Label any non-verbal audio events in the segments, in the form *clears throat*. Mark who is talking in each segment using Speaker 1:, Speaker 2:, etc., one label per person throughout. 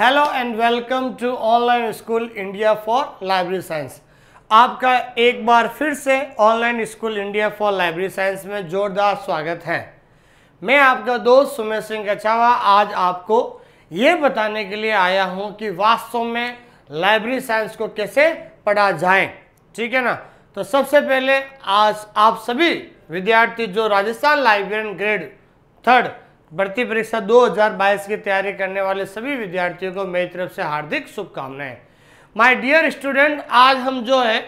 Speaker 1: Hello and welcome to online school India for library science आपका एक बार फिर से online school India for library science में जोरदार स्वागत है मैं आपका दोस्त सुमेश सिंह कछावा आज आपको ये बताने के लिए आया हूँ कि वास्तव में लाइब्रेरी साइंस को कैसे पढ़ा जाए ठीक है ना तो सबसे पहले आज आप सभी विद्यार्थी जो राजस्थान लाइब्रेरियन ग्रेड थर्ड भर्ती परीक्षा 2022 की तैयारी करने वाले सभी विद्यार्थियों को मेरी तरफ से हार्दिक शुभकामनाएं माय डियर स्टूडेंट आज हम जो है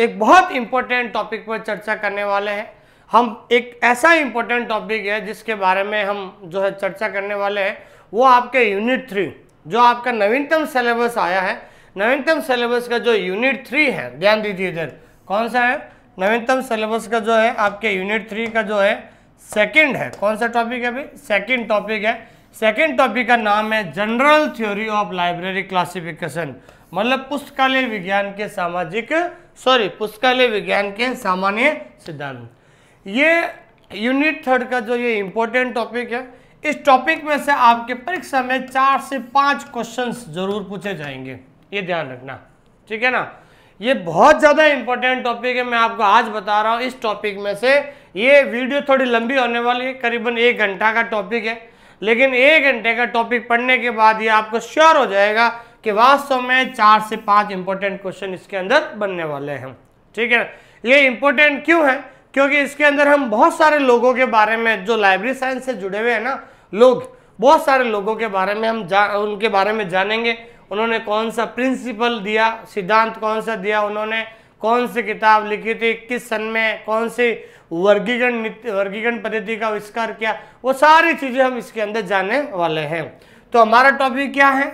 Speaker 1: एक बहुत इम्पोर्टेंट टॉपिक पर चर्चा करने वाले हैं हम एक ऐसा इम्पोर्टेंट टॉपिक है जिसके बारे में हम जो है चर्चा करने वाले हैं वो आपके यूनिट थ्री जो आपका नवीनतम सिलेबस आया है नवीनतम सिलेबस का जो यूनिट थ्री है ध्यान दीजिए इधर कौन सा है नवीनतम सिलेबस का जो है आपके यूनिट थ्री का जो है सेकंड है कौन सा टॉपिक है भाई सेकंड टॉपिक है सेकंड टॉपिक का नाम है general theory of library classification मतलब पुस्तकालय विज्ञान के सामाजिक सॉरी पुस्तकालय विज्ञान के सामान्य सिद्धांत ये यूनिट थर्ड का जो ये इंपॉर्टेंट टॉपिक है इस टॉपिक में से आपके परीक्षा में चार से पांच क्वेश्चंस जरूर पूछे जाएंगे ये ध्यान रखना ठीक है ना ये बहुत ज़्यादा इंपॉर्टेंट टॉपिक है मैं आपको आज बता रहा हूँ इस टॉपिक में से ये वीडियो थोड़ी लंबी होने वाली है करीबन एक घंटा का टॉपिक है लेकिन एक घंटे का टॉपिक पढ़ने के बाद ये आपको श्योर हो जाएगा कि वास्तव में चार से पाँच इंपॉर्टेंट क्वेश्चन इसके अंदर बनने वाले हैं ठीक है ये इंपॉर्टेंट क्यों है क्योंकि इसके अंदर हम बहुत सारे लोगों के बारे में जो लाइब्रेरी साइंस से जुड़े हुए हैं ना लोग बहुत सारे लोगों के बारे में हम जा उनके बारे में जानेंगे उन्होंने कौन सा प्रिंसिपल दिया सिद्धांत कौन सा दिया उन्होंने कौन सी किताब लिखी थी किस सन में कौन सी वर्गीकरण वर्गीकरण पद्धति का आविष्कार किया वो सारी चीज़ें हम इसके अंदर जाने वाले हैं तो हमारा टॉपिक क्या है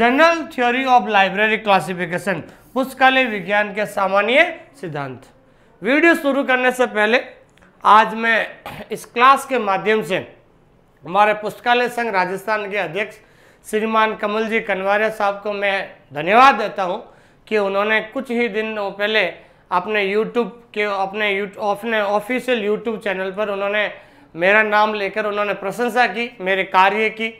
Speaker 1: general theory of library classification पुस्तकालय विज्ञान के सामान्य सिद्धांत वीडियो शुरू करने से पहले आज मैं इस क्लास के माध्यम से हमारे पुस्तकालय संघ राजस्थान के अध्यक्ष श्रीमान कमल जी कनवारिया साहब को मैं धन्यवाद देता हूँ कि उन्होंने कुछ ही दिनों पहले अपने यूट्यूब के अपने अपने ऑफिशियल यूट्यूब चैनल पर उन्होंने मेरा नाम लेकर उन्होंने प्रशंसा की मेरे कार्य की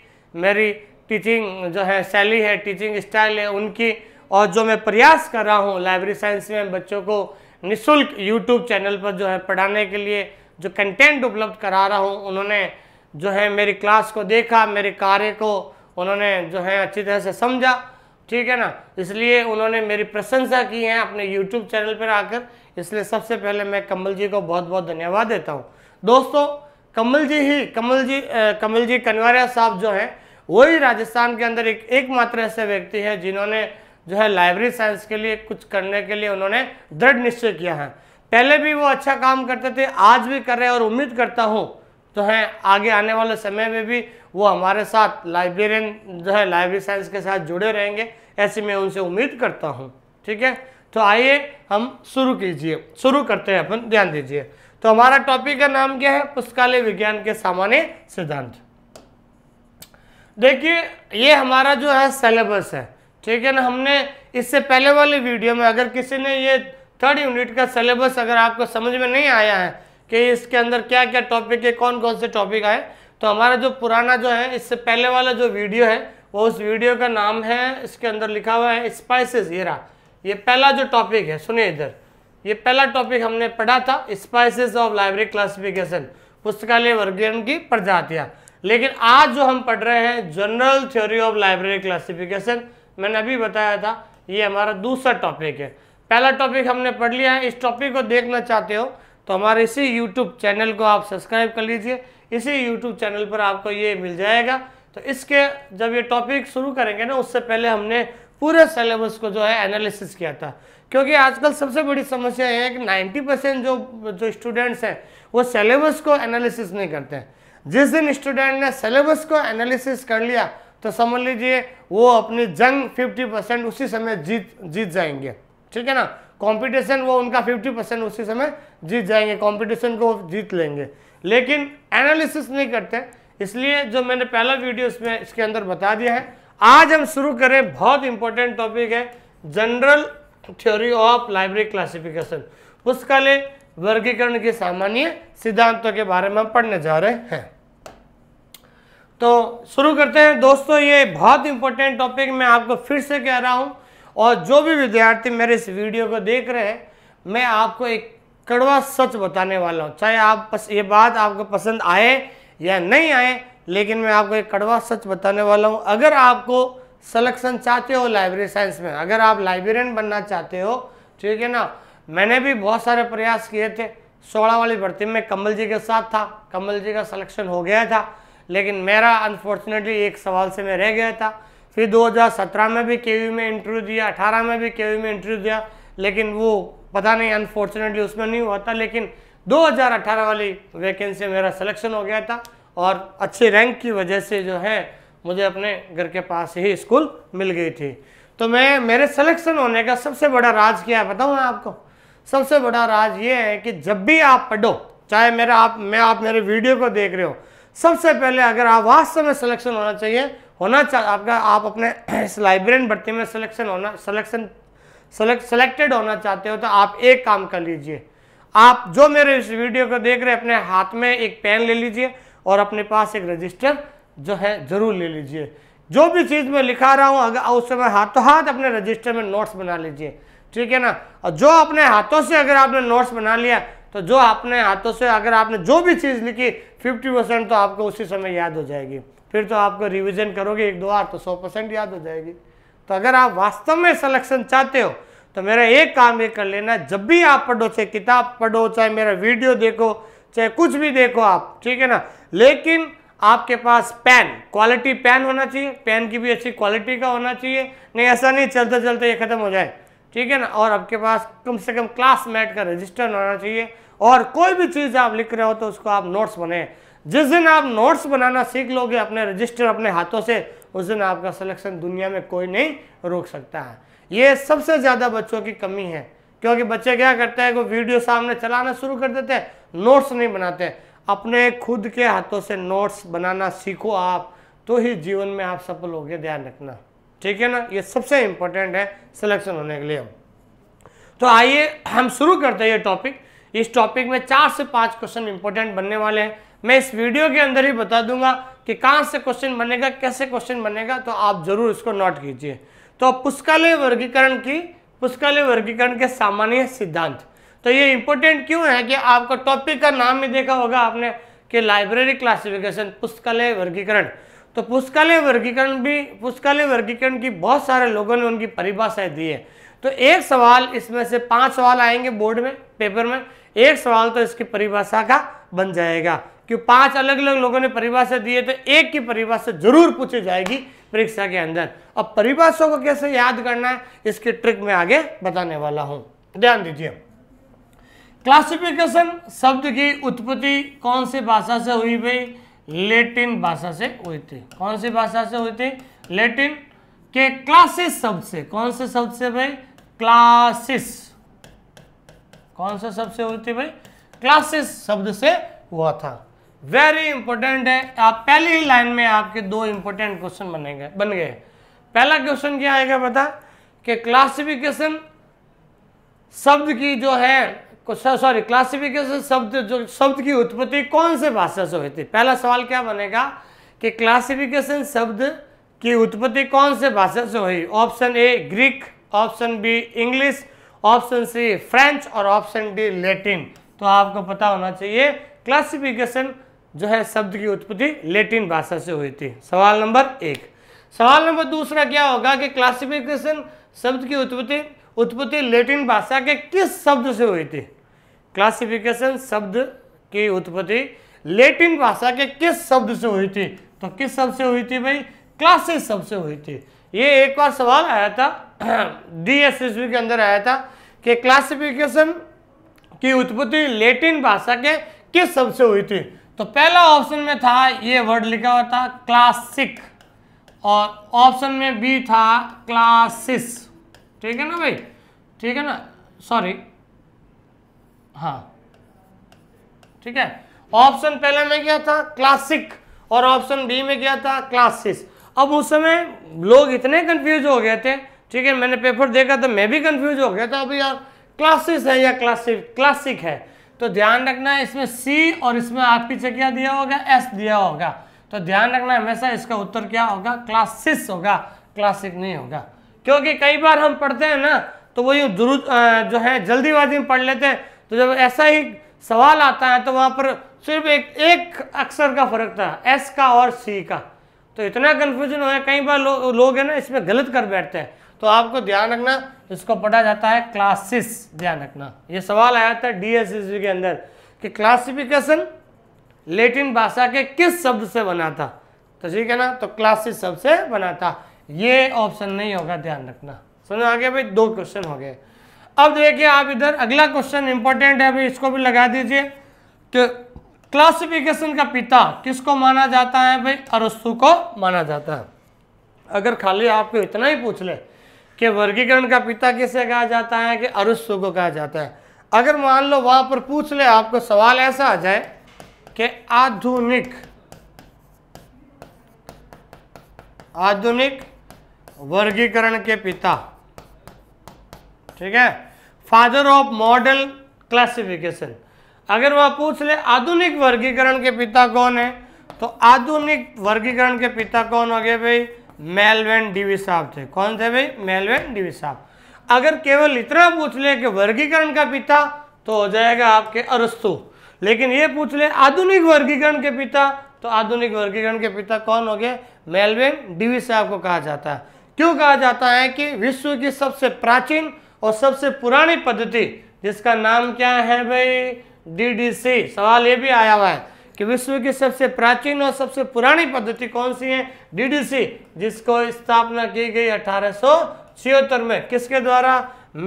Speaker 1: मेरी टीचिंग जो है शैली है टीचिंग स्टाइल है उनकी और जो मैं प्रयास कर रहा हूँ लाइब्रेरी साइंस में बच्चों को निशुल्क यूट्यूब चैनल पर जो है पढ़ाने के लिए जो कंटेंट उपलब्ध करा रहा हूँ उन्होंने जो है मेरी क्लास को देखा मेरे कार्य को उन्होंने जो है अच्छी तरह से समझा ठीक है ना इसलिए उन्होंने मेरी प्रशंसा की है अपने यूट्यूब चैनल पर आकर इसलिए सबसे पहले मैं कमल जी को बहुत बहुत धन्यवाद देता हूँ दोस्तों कमल जी ही कमल जी कमल जी कनवारिया साहब जो हैं वही राजस्थान के अंदर एक एकमात्र ऐसे व्यक्ति हैं जिन्होंने जो है लाइब्रेरी साइंस के लिए कुछ करने के लिए उन्होंने दृढ़ निश्चय किया है पहले भी वो अच्छा काम करते थे आज भी कर रहे हैं और उम्मीद करता हूँ तो है आगे आने वाले समय में भी वो हमारे साथ लाइब्रेरियन जो है लाइब्रेरी साइंस के साथ जुड़े रहेंगे ऐसी मैं उनसे उम्मीद करता हूँ ठीक है तो आइए हम शुरू कीजिए शुरू करते हैं अपन ध्यान दीजिए तो हमारा टॉपिक का नाम क्या है पुस्तकालय विज्ञान के सामान्य सिद्धांत देखिए ये हमारा जो है सिलेबस है ठीक है ना हमने इससे पहले वाले वीडियो में अगर किसी ने ये थर्ड यूनिट का सिलेबस अगर आपको समझ में नहीं आया है कि इसके अंदर क्या क्या टॉपिक है कौन कौन से टॉपिक आए तो हमारा जो पुराना जो है इससे पहले वाला जो वीडियो है वो उस वीडियो का नाम है इसके अंदर लिखा हुआ है स्पाइसेस ये रहा ये पहला जो टॉपिक है सुनिए इधर ये पहला टॉपिक हमने पढ़ा था स्पाइसेस ऑफ लाइब्रेरी क्लासिफिकेशन पुस्तकालय वर्गीकरण की प्रजातियाँ लेकिन आज जो हम पढ़ रहे हैं general theory of library classification मैंने अभी बताया था ये हमारा दूसरा टॉपिक है पहला टॉपिक हमने पढ़ लिया है इस टॉपिक को देखना चाहते हो तो हमारे इसी यूट्यूब चैनल को आप सब्सक्राइब कर लीजिए इसी यूट्यूब चैनल पर आपको ये मिल जाएगा तो इसके जब ये टॉपिक शुरू करेंगे ना उससे पहले हमने पूरे सिलेबस को जो है एनालिसिस किया था क्योंकि आजकल सबसे बड़ी समस्या है कि 90 परसेंट जो जो स्टूडेंट्स हैं वो सिलेबस को एनालिसिस नहीं करते हैं जिस दिन स्टूडेंट ने सिलेबस को एनालिसिस कर लिया तो समझ लीजिए वो अपनी जंग 50 परसेंट उसी समय जीत जीत जाएंगे ठीक है ना कंपटीशन वो उनका 50 परसेंट उसी समय जीत जाएंगे कंपटीशन को जीत लेंगे लेकिन एनालिसिस नहीं करते इसलिए जो मैंने पहला वीडियो इसमें इसके अंदर बता दिया है आज हम शुरू करें बहुत इंपॉर्टेंट टॉपिक है general theory of library classification पुस्तकालय वर्गीकरण के सामान्य सिद्धांतों के बारे में हम पढ़ने जा रहे हैं तो शुरू करते हैं दोस्तों ये बहुत इंपॉर्टेंट टॉपिक मैं आपको फिर से कह रहा हूं और जो भी विद्यार्थी मेरे इस वीडियो को देख रहे हैं मैं आपको एक कड़वा सच बताने वाला हूँ चाहे आप पस, ये बात आपको पसंद आए या नहीं आए लेकिन मैं आपको एक कड़वा सच बताने वाला हूँ अगर आपको सलेक्शन चाहते हो लाइब्रेरी साइंस में अगर आप लाइब्रेरियन बनना चाहते हो ठीक है ना मैंने भी बहुत सारे प्रयास किए थे सोलह वाली भर्ती में कमल जी के साथ था कमल जी का सलेक्शन हो गया था लेकिन मेरा अनफॉर्चुनेटली एक सवाल से मैं रह गया था फिर 2017 में भी के में इंटरव्यू दिया 18 में भी के में इंटरव्यू दिया लेकिन वो पता नहीं अनफॉर्चुनेटली उसमें नहीं हुआ था लेकिन 2018 वाली वैकेंसी मेरा सिलेक्शन हो गया था और अच्छे रैंक की वजह से जो है मुझे अपने घर के पास ही स्कूल मिल गई थी तो मैं मेरे सिलेक्शन होने का सबसे बड़ा राज क्या है बताऊँ मैं आपको सबसे बड़ा राज ये है कि जब भी आप पढ़ो चाहे मेरा आप मैं आप मेरे वीडियो को देख रहे हो सबसे पहले अगर आप वास्तव में सिलेक्शन होना चाहिए होना चाह आपका आप अपने *clears throat* इस लाइब्रेरियन भर्ती में सिलेक्शन होना सिलेक्शन सेलेक्टेड होना चाहते हो तो आप एक काम कर लीजिए आप जो मेरे इस वीडियो को देख रहे हैं अपने हाथ में एक पेन ले लीजिए और अपने पास एक रजिस्टर जो है ज़रूर ले लीजिए जो भी चीज़ मैं लिखा रहा हूँ अगर उस समय हाथों हाथ अपने रजिस्टर में नोट्स बना लीजिए ठीक है ना और जो अपने हाथों से अगर आपने नोट्स बना लिया तो जो अपने हाथों से अगर आपने जो भी चीज़ लिखी फिफ्टी परसेंट तो आपको उसी समय याद हो जाएगी फिर तो आपको रिवीजन करोगे एक दो बार तो सौ परसेंट याद हो जाएगी तो अगर आप वास्तव में सिलेक्शन चाहते हो तो मेरा एक काम ये कर लेना जब भी आप पढ़ो चाहे किताब पढ़ो चाहे मेरा वीडियो देखो चाहे कुछ भी देखो आप ठीक है ना लेकिन आपके पास पेन क्वालिटी पेन होना चाहिए पेन की भी अच्छी क्वालिटी का होना चाहिए नहीं ऐसा नहीं चलते चलते ये ख़त्म हो जाए ठीक है ना और आपके पास कम से कम क्लासमेट का रजिस्टर होना चाहिए और कोई भी चीज़ आप लिख रहे हो तो उसको आप नोट्स बनाएं जिस दिन आप नोट्स बनाना सीख लोगे अपने रजिस्टर अपने हाथों से उस दिन आपका सिलेक्शन दुनिया में कोई नहीं रोक सकता है ये सबसे ज़्यादा बच्चों की कमी है क्योंकि बच्चे क्या करते हैं वो वीडियो सामने चलाना शुरू कर देते हैं नोट्स नहीं बनाते अपने खुद के हाथों से नोट्स बनाना सीखो आप तो ही जीवन में आप सफल होगे ध्यान रखना ठीक है ना ये सबसे इम्पोर्टेंट है सिलेक्शन होने के लिए तो आइए हम शुरू करते हैं ये टॉपिक इस टॉपिक में चार से पाँच क्वेश्चन इंपॉर्टेंट बनने वाले हैं मैं इस वीडियो के अंदर ही बता दूंगा कि कहाँ से क्वेश्चन बनेगा कैसे क्वेश्चन बनेगा तो आप ज़रूर इसको नोट कीजिए तो पुस्तकालय वर्गीकरण की पुस्तकालय वर्गीकरण के सामान्य सिद्धांत तो ये इंपॉर्टेंट क्यों है कि आपका टॉपिक का नाम भी देखा होगा आपने कि लाइब्रेरी क्लासिफिकेशन पुस्तकालय वर्गीकरण तो पुस्तकालय वर्गीकरण भी पुस्तकालय वर्गीकरण की बहुत सारे लोगों ने उनकी परिभाषाएं दी है तो एक सवाल इसमें से पांच सवाल आएंगे बोर्ड में पेपर में एक सवाल तो इसकी परिभाषा का बन जाएगा कि पांच अलग अलग लोगों ने परिभाषा दी है तो एक की परिभाषा जरूर पूछी जाएगी परीक्षा के अंदर अब परिभाषा को कैसे याद करना है इसके ट्रिक में आगे बताने वाला हूं ध्यान दीजिए क्लासिफिकेशन शब्द की उत्पत्ति कौन सी भाषा से हुई भाई लेटिन भाषा से हुई थी कौन सी भाषा से हुई थी लेटिन के क्लासिस शब्द से कौन से शब्द से भाई क्लासिस कौन सा शब्द से हुई थी भाई क्लासिस शब्द से हुआ था वेरी इंपॉर्टेंट है आप पहली ही लाइन में आपके दो इंपॉर्टेंट क्वेश्चन बनेंगे बन गए पहला क्वेश्चन क्या आएगा पता कि क्लासिफिकेशन शब्द की जो है सॉरी क्लासिफिकेशन शब्द जो शब्द की उत्पत्ति कौन से भाषा से हुई थी पहला सवाल क्या बनेगा कि क्लासिफिकेशन शब्द की उत्पत्ति कौन से भाषा से हुई option A Greek option B English option C French और ऑप्शन डी लेटिन तो आपको पता होना चाहिए क्लासिफिकेशन जो है शब्द की उत्पत्ति लेटिन भाषा से हुई थी सवाल नंबर एक सवाल नंबर दूसरा क्या होगा कि क्लासिफिकेशन शब्द की उत्पत्ति उत्पत्ति लेटिन भाषा के किस शब्द से हुई थी क्लासिफिकेशन शब्द की उत्पत्ति लेटिन भाषा के किस शब्द से हुई थी तो किस शब्द से हुई थी भाई क्लासेस शब्द से हुई थी ये एक बार सवाल आया था डी *clears throat* एस के अंदर आया था कि क्लासिफिकेशन की उत्पत्ति लेटिन भाषा के किस शब्द से हुई थी तो पहला ऑप्शन में था ये वर्ड लिखा हुआ था क्लासिक और ऑप्शन में बी था क्लासिस ठीक है ना भाई ठीक है ना सॉरी हाँ ठीक है ऑप्शन पहले में क्या था क्लासिक और ऑप्शन बी में क्या था क्लासिस अब उस समय लोग इतने कंफ्यूज हो गए थे ठीक है मैंने पेपर देखा तो मैं भी कंफ्यूज हो गया था अभी यार क्लासिस है या क्लासिक क्लासिक है तो ध्यान रखना है इसमें सी और इसमें आप पीछे क्या दिया होगा एस दिया होगा तो ध्यान रखना हमेशा इसका उत्तर क्या होगा क्लास सिक्स होगा क्लासिक नहीं होगा क्योंकि कई बार हम पढ़ते हैं ना तो वो यूँ जो है जल्दीबाजी में पढ़ लेते हैं तो जब ऐसा ही सवाल आता है तो वहाँ पर सिर्फ एक एक अक्षर का फर्क था एस का और सी का तो इतना कन्फ्यूजन हो गया कई बार लो, लोग हैं ना इसमें गलत कर बैठते हैं तो आपको ध्यान रखना इसको पढ़ा जाता है क्लासिस ध्यान रखना ये सवाल आया था डीएसएसबी के अंदर कि क्लासिफिकेशन लेटिन भाषा के किस शब्द से बना था तो ठीक है ना तो क्लासिस शब्द से बना था ये ऑप्शन नहीं होगा ध्यान रखना समझ आगे भाई दो क्वेश्चन हो गए अब देखिए आप इधर अगला क्वेश्चन इंपॉर्टेंट है अभी इसको भी लगा दीजिए कि तो क्लासिफिकेशन का पिता किसको माना जाता है भाई अरस्तु को माना जाता है अगर खाली आपको इतना ही पूछ ले कि वर्गीकरण का पिता किसे कहा जाता है कि अरुस्व को कहा जाता है अगर मान लो वहां पर पूछ ले आपको सवाल ऐसा आ जाए कि आधुनिक आधुनिक वर्गीकरण के पिता ठीक है फादर ऑफ मॉडल क्लासिफिकेशन अगर वह पूछ ले आधुनिक वर्गीकरण के पिता कौन है तो आधुनिक वर्गीकरण के पिता कौन हो गए भाई मेलवेन डीवी साहब थे कौन थे भाई मेलवेन डीवी साहब अगर केवल इतना पूछ ले कि वर्गीकरण का पिता तो हो जाएगा आपके अरस्तु लेकिन ये पूछ ले आधुनिक वर्गीकरण के पिता तो आधुनिक वर्गीकरण के पिता कौन हो गए मेलवेन डीवी साहब को कहा जाता है क्यों कहा जाता है कि विश्व की सबसे प्राचीन और सबसे पुरानी पद्धति जिसका नाम क्या है भाई डीडीसी सवाल ये भी आया हुआ है कि विश्व की सबसे प्राचीन और सबसे पुरानी पद्धति कौन सी है डीडीसी जिसको स्थापना की गई अठारह में किसके द्वारा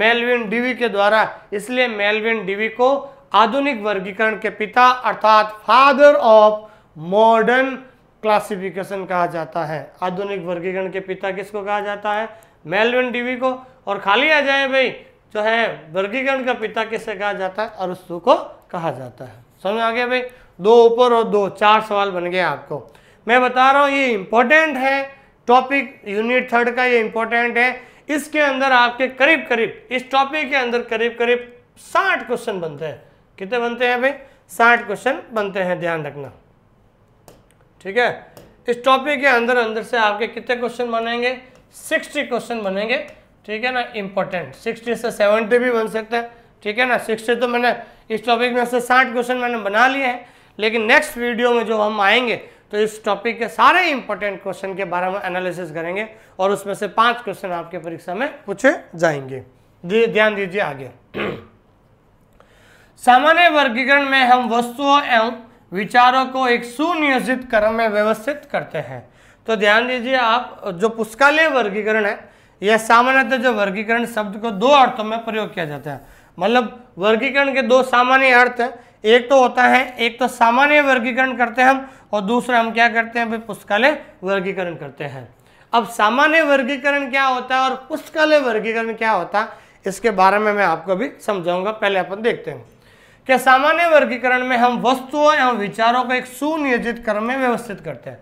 Speaker 1: मेलविन डीवी के द्वारा इसलिए मेलविन डीवी को आधुनिक वर्गीकरण के पिता अर्थात फादर ऑफ मॉडर्न क्लासिफिकेशन कहा जाता है आधुनिक वर्गीकरण के पिता किसको कहा जाता है मेलविन डीवी को और खाली आ जाए भाई जो है वर्गीकरण का पिता किसे कहा जाता है अरुस्तु को कहा जाता है समझ आ गया भाई दो ऊपर और दो चार सवाल बन गए आपको मैं बता रहा हूँ ये इम्पोर्टेंट है टॉपिक यूनिट थर्ड का ये इम्पोर्टेंट है इसके अंदर आपके करीब करीब इस टॉपिक के अंदर करीब करीब साठ क्वेश्चन बनते हैं कितने बनते हैं भाई साठ क्वेश्चन बनते हैं ध्यान रखना ठीक है इस टॉपिक के अंदर अंदर से आपके कितने क्वेश्चन बनेंगे सिक्सटी क्वेश्चन बनेंगे ठीक है ना इम्पोर्टेंट सिक्सटी से सेवेंटी भी बन सकते हैं ठीक है ना सिक्सटी तो मैंने इस टॉपिक में से साठ क्वेश्चन मैंने बना लिए हैं लेकिन नेक्स्ट वीडियो में जो हम आएंगे तो इस टॉपिक के सारे इंपॉर्टेंट क्वेश्चन के बारे में एनालिसिस करेंगे और उसमें से पांच क्वेश्चन आपके परीक्षा में पूछे जाएंगे ध्यान दीजिए आगे सामान्य वर्गीकरण में हम वस्तुओं एवं विचारों को एक सुनियोजित क्रम में व्यवस्थित करते हैं तो ध्यान दीजिए आप जो पुस्तकालय वर्गीकरण है यह सामान्यतः जो वर्गीकरण शब्द को दो अर्थों में प्रयोग किया जाता है मतलब वर्गीकरण के दो सामान्य अर्थ हैं एक तो होता है एक तो सामान्य वर्गीकरण करते हैं हम और दूसरा हम क्या करते हैं पुस्तकालय वर्गीकरण करते हैं अब सामान्य वर्गीकरण क्या होता है और पुस्तकालय वर्गीकरण क्या होता है इसके बारे में मैं आपको भी समझाऊंगा पहले अपन देखते हैं कि सामान्य वर्गीकरण में हम वस्तुओं एवं विचारों को एक सुनियोजित क्रम में व्यवस्थित करते हैं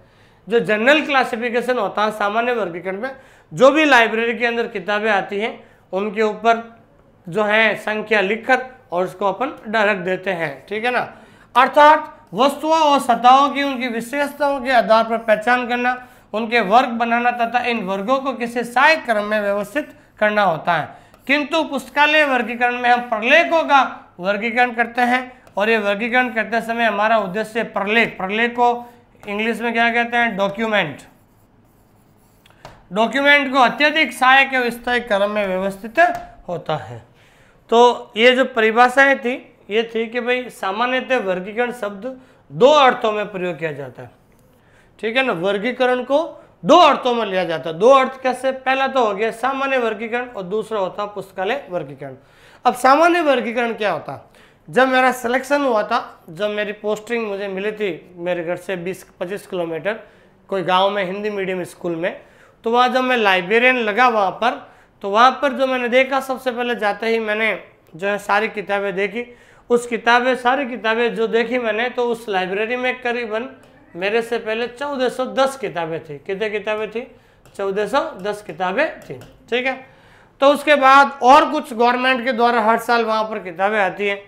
Speaker 1: जो जनरल क्लासिफिकेशन होता है सामान्य वर्गीकरण में जो भी लाइब्रेरी के अंदर किताबें आती हैं उनके ऊपर जो है संख्या लिखकर और उसको अपन डायरेक्ट देते हैं ठीक है ना अर्थात वस्तुओं और सतहों की उनकी विशेषताओं के आधार पर पहचान करना उनके वर्ग बनाना तथा इन वर्गों को किसी साय क्रम में व्यवस्थित करना होता है किंतु पुस्तकालय वर्गीकरण में हम प्रलेखों का वर्गीकरण करते हैं और ये वर्गीकरण करते समय हमारा उद्देश्य प्रलेख प्रलेख को इंग्लिश में क्या कहते हैं डॉक्यूमेंट डॉक्यूमेंट को अत्यधिक सहायक एवं क्रम में व्यवस्थित होता है तो ये जो परिभाषाएं थी ये थी कि भाई सामान्यतः वर्गीकरण शब्द दो अर्थों में प्रयोग किया जाता है ठीक है ना वर्गीकरण को दो अर्थों में लिया जाता है दो अर्थ कैसे पहला तो हो गया सामान्य वर्गीकरण और दूसरा होता पुस्तकालय वर्गीकरण अब सामान्य वर्गीकरण क्या होता जब मेरा सिलेक्शन हुआ था जब मेरी पोस्टिंग मुझे मिली थी मेरे घर से 20-25 किलोमीटर कोई गांव में हिंदी मीडियम स्कूल में तो वहाँ जब मैं लाइब्रेरियन लगा वहाँ पर तो वहाँ पर जो मैंने देखा सबसे पहले जाते ही मैंने जो है सारी किताबें देखी उस किताबें सारी किताबें जो देखी मैंने तो उस लाइब्रेरी में करीबन मेरे से पहले 1410 किताबें थी कितने किताबें थी 1410 किताबें थी ठीक है तो उसके बाद और कुछ गवर्नमेंट के द्वारा हर साल वहाँ पर किताबें आती हैं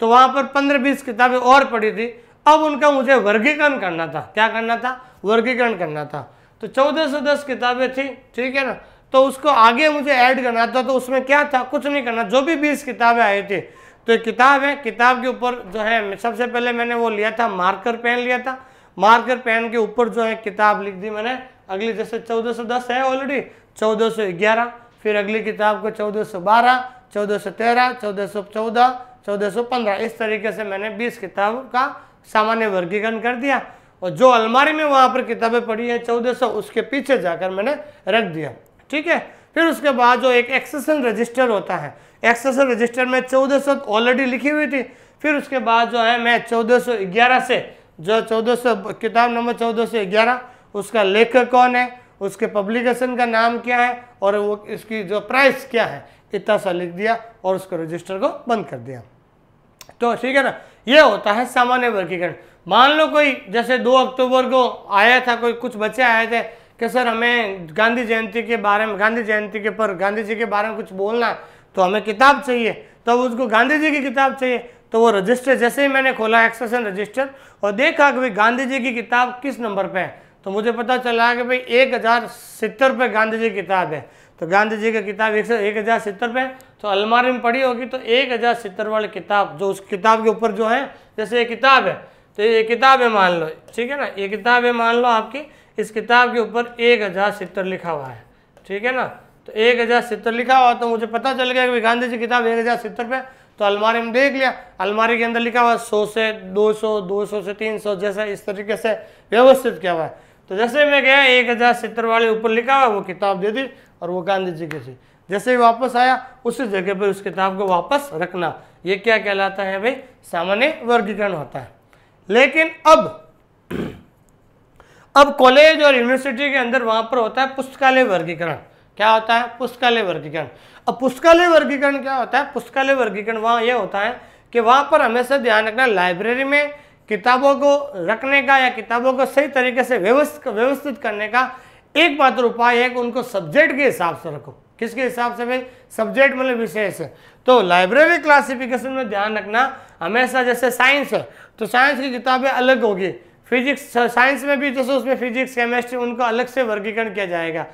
Speaker 1: तो वहाँ पर पंद्रह बीस किताबें और पढ़ी थी अब उनका मुझे वर्गीकरण करना था क्या करना था वर्गीकरण करना था तो दस किताबें थी ठीक है ना तो उसको आगे मुझे ऐड करना था तो उसमें क्या था कुछ नहीं करना जो भी बीस किताबें आई थी तो एक किताब है किताब के ऊपर जो है सबसे पहले मैंने वो लिया था मार्कर पेन लिया था मार्कर पेन के ऊपर जो है किताब लिख दी मैंने अगली जैसे 1410 है ऑलरेडी 1411 फिर अगली किताब को 1412 1413 1414 पंद्रह इस तरीके से मैंने बीस किताब का सामान्य वर्गीकरण कर दिया और जो अलमारी में वहाँ पर किताबें पड़ी हैं 1400 उसके पीछे जाकर मैंने रख दिया ठीक है फिर उसके बाद जो एक एक्सेसन रजिस्टर होता है एक्सेसन रजिस्टर में चौदह सौ ऑलरेडी लिखी हुई थी फिर उसके बाद जो है मैं चौदह सौ ग्यारह से जो चौदह सौ किताब नंबर चौदह सौ ग्यारह उसका लेखक कौन है उसके पब्लिकेशन का नाम क्या है और वो इसकी जो प्राइस क्या है इतना सा लिख दिया और उसको रजिस्टर को बंद कर दिया तो ठीक है ना ये होता है सामान्य वर्गीकरण मान लो कोई जैसे दो अक्टूबर को आया था कोई कुछ बच्चे आए थे कि सर हमें गांधी जयंती के बारे में गांधी जयंती के पर गांधी जी के बारे में कुछ बोलना है तो हमें किताब चाहिए तो उसको गांधी जी की किताब चाहिए तो वो रजिस्टर जैसे ही मैंने खोला एक्सेसन रजिस्टर और देखा कि भाई गांधी जी की किताब किस नंबर पर है तो मुझे पता चला कि भाई एक हज़ार सत्तर पे गांधी जी की किताब है तो गांधी जी की किताब एक सौ एक हज़ार सत्तर पे तो अलमारी में पड़ी होगी तो एक हज़ार सत्तर वाली किताब जो उस किताब के ऊपर जो है जैसे ये किताब है तो ये किताब है मान लो ठीक है ना ये किताब है मान लो आपकी इस किताब के ऊपर एक हज़ार सितर लिखा हुआ है ठीक है ना तो एक हज़ार सितर लिखा हुआ तो मुझे पता चल गया कि गांधी जी किताब एक हज़ार सितर पे तो अलमारी में देख लिया अलमारी के अंदर लिखा हुआ सौ से दो सौ दो सौ से तीन सौ जैसा इस तरीके से व्यवस्थित किया हुआ है तो जैसे मैं गया एक हज़ार सितर वाले ऊपर लिखा हुआ वो किताब दे दी और वो गांधी जी की थी जैसे ही वापस आया उसी जगह पर उस किताब को वापस रखना ये क्या कहलाता है भाई सामान्य वर्गीकरण होता है लेकिन अब अब कॉलेज और यूनिवर्सिटी के अंदर वहाँ पर होता है पुस्तकालय वर्गीकरण क्या होता है पुस्तकालय वर्गीकरण अब पुस्तकालय वर्गीकरण क्या होता है पुस्तकालय वर्गीकरण वहाँ यह होता है कि वहाँ पर हमेशा ध्यान रखना लाइब्रेरी में किताबों को रखने का या किताबों को सही तरीके से व्यवस्थित करने का एक मात्र उपाय है कि उनको सब्जेक्ट के हिसाब से रखो किसके हिसाब से भाई सब्जेक्ट मतलब विषय से तो लाइब्रेरी क्लासिफिकेशन में ध्यान रखना हमेशा जैसे साइंस है तो साइंस की किताबें अलग होगी फिजिक्स साइंस में भी जैसे तो उसमें फिजिक्स केमिस्ट्री उनका अलग से वर्गीकरण किया जाएगा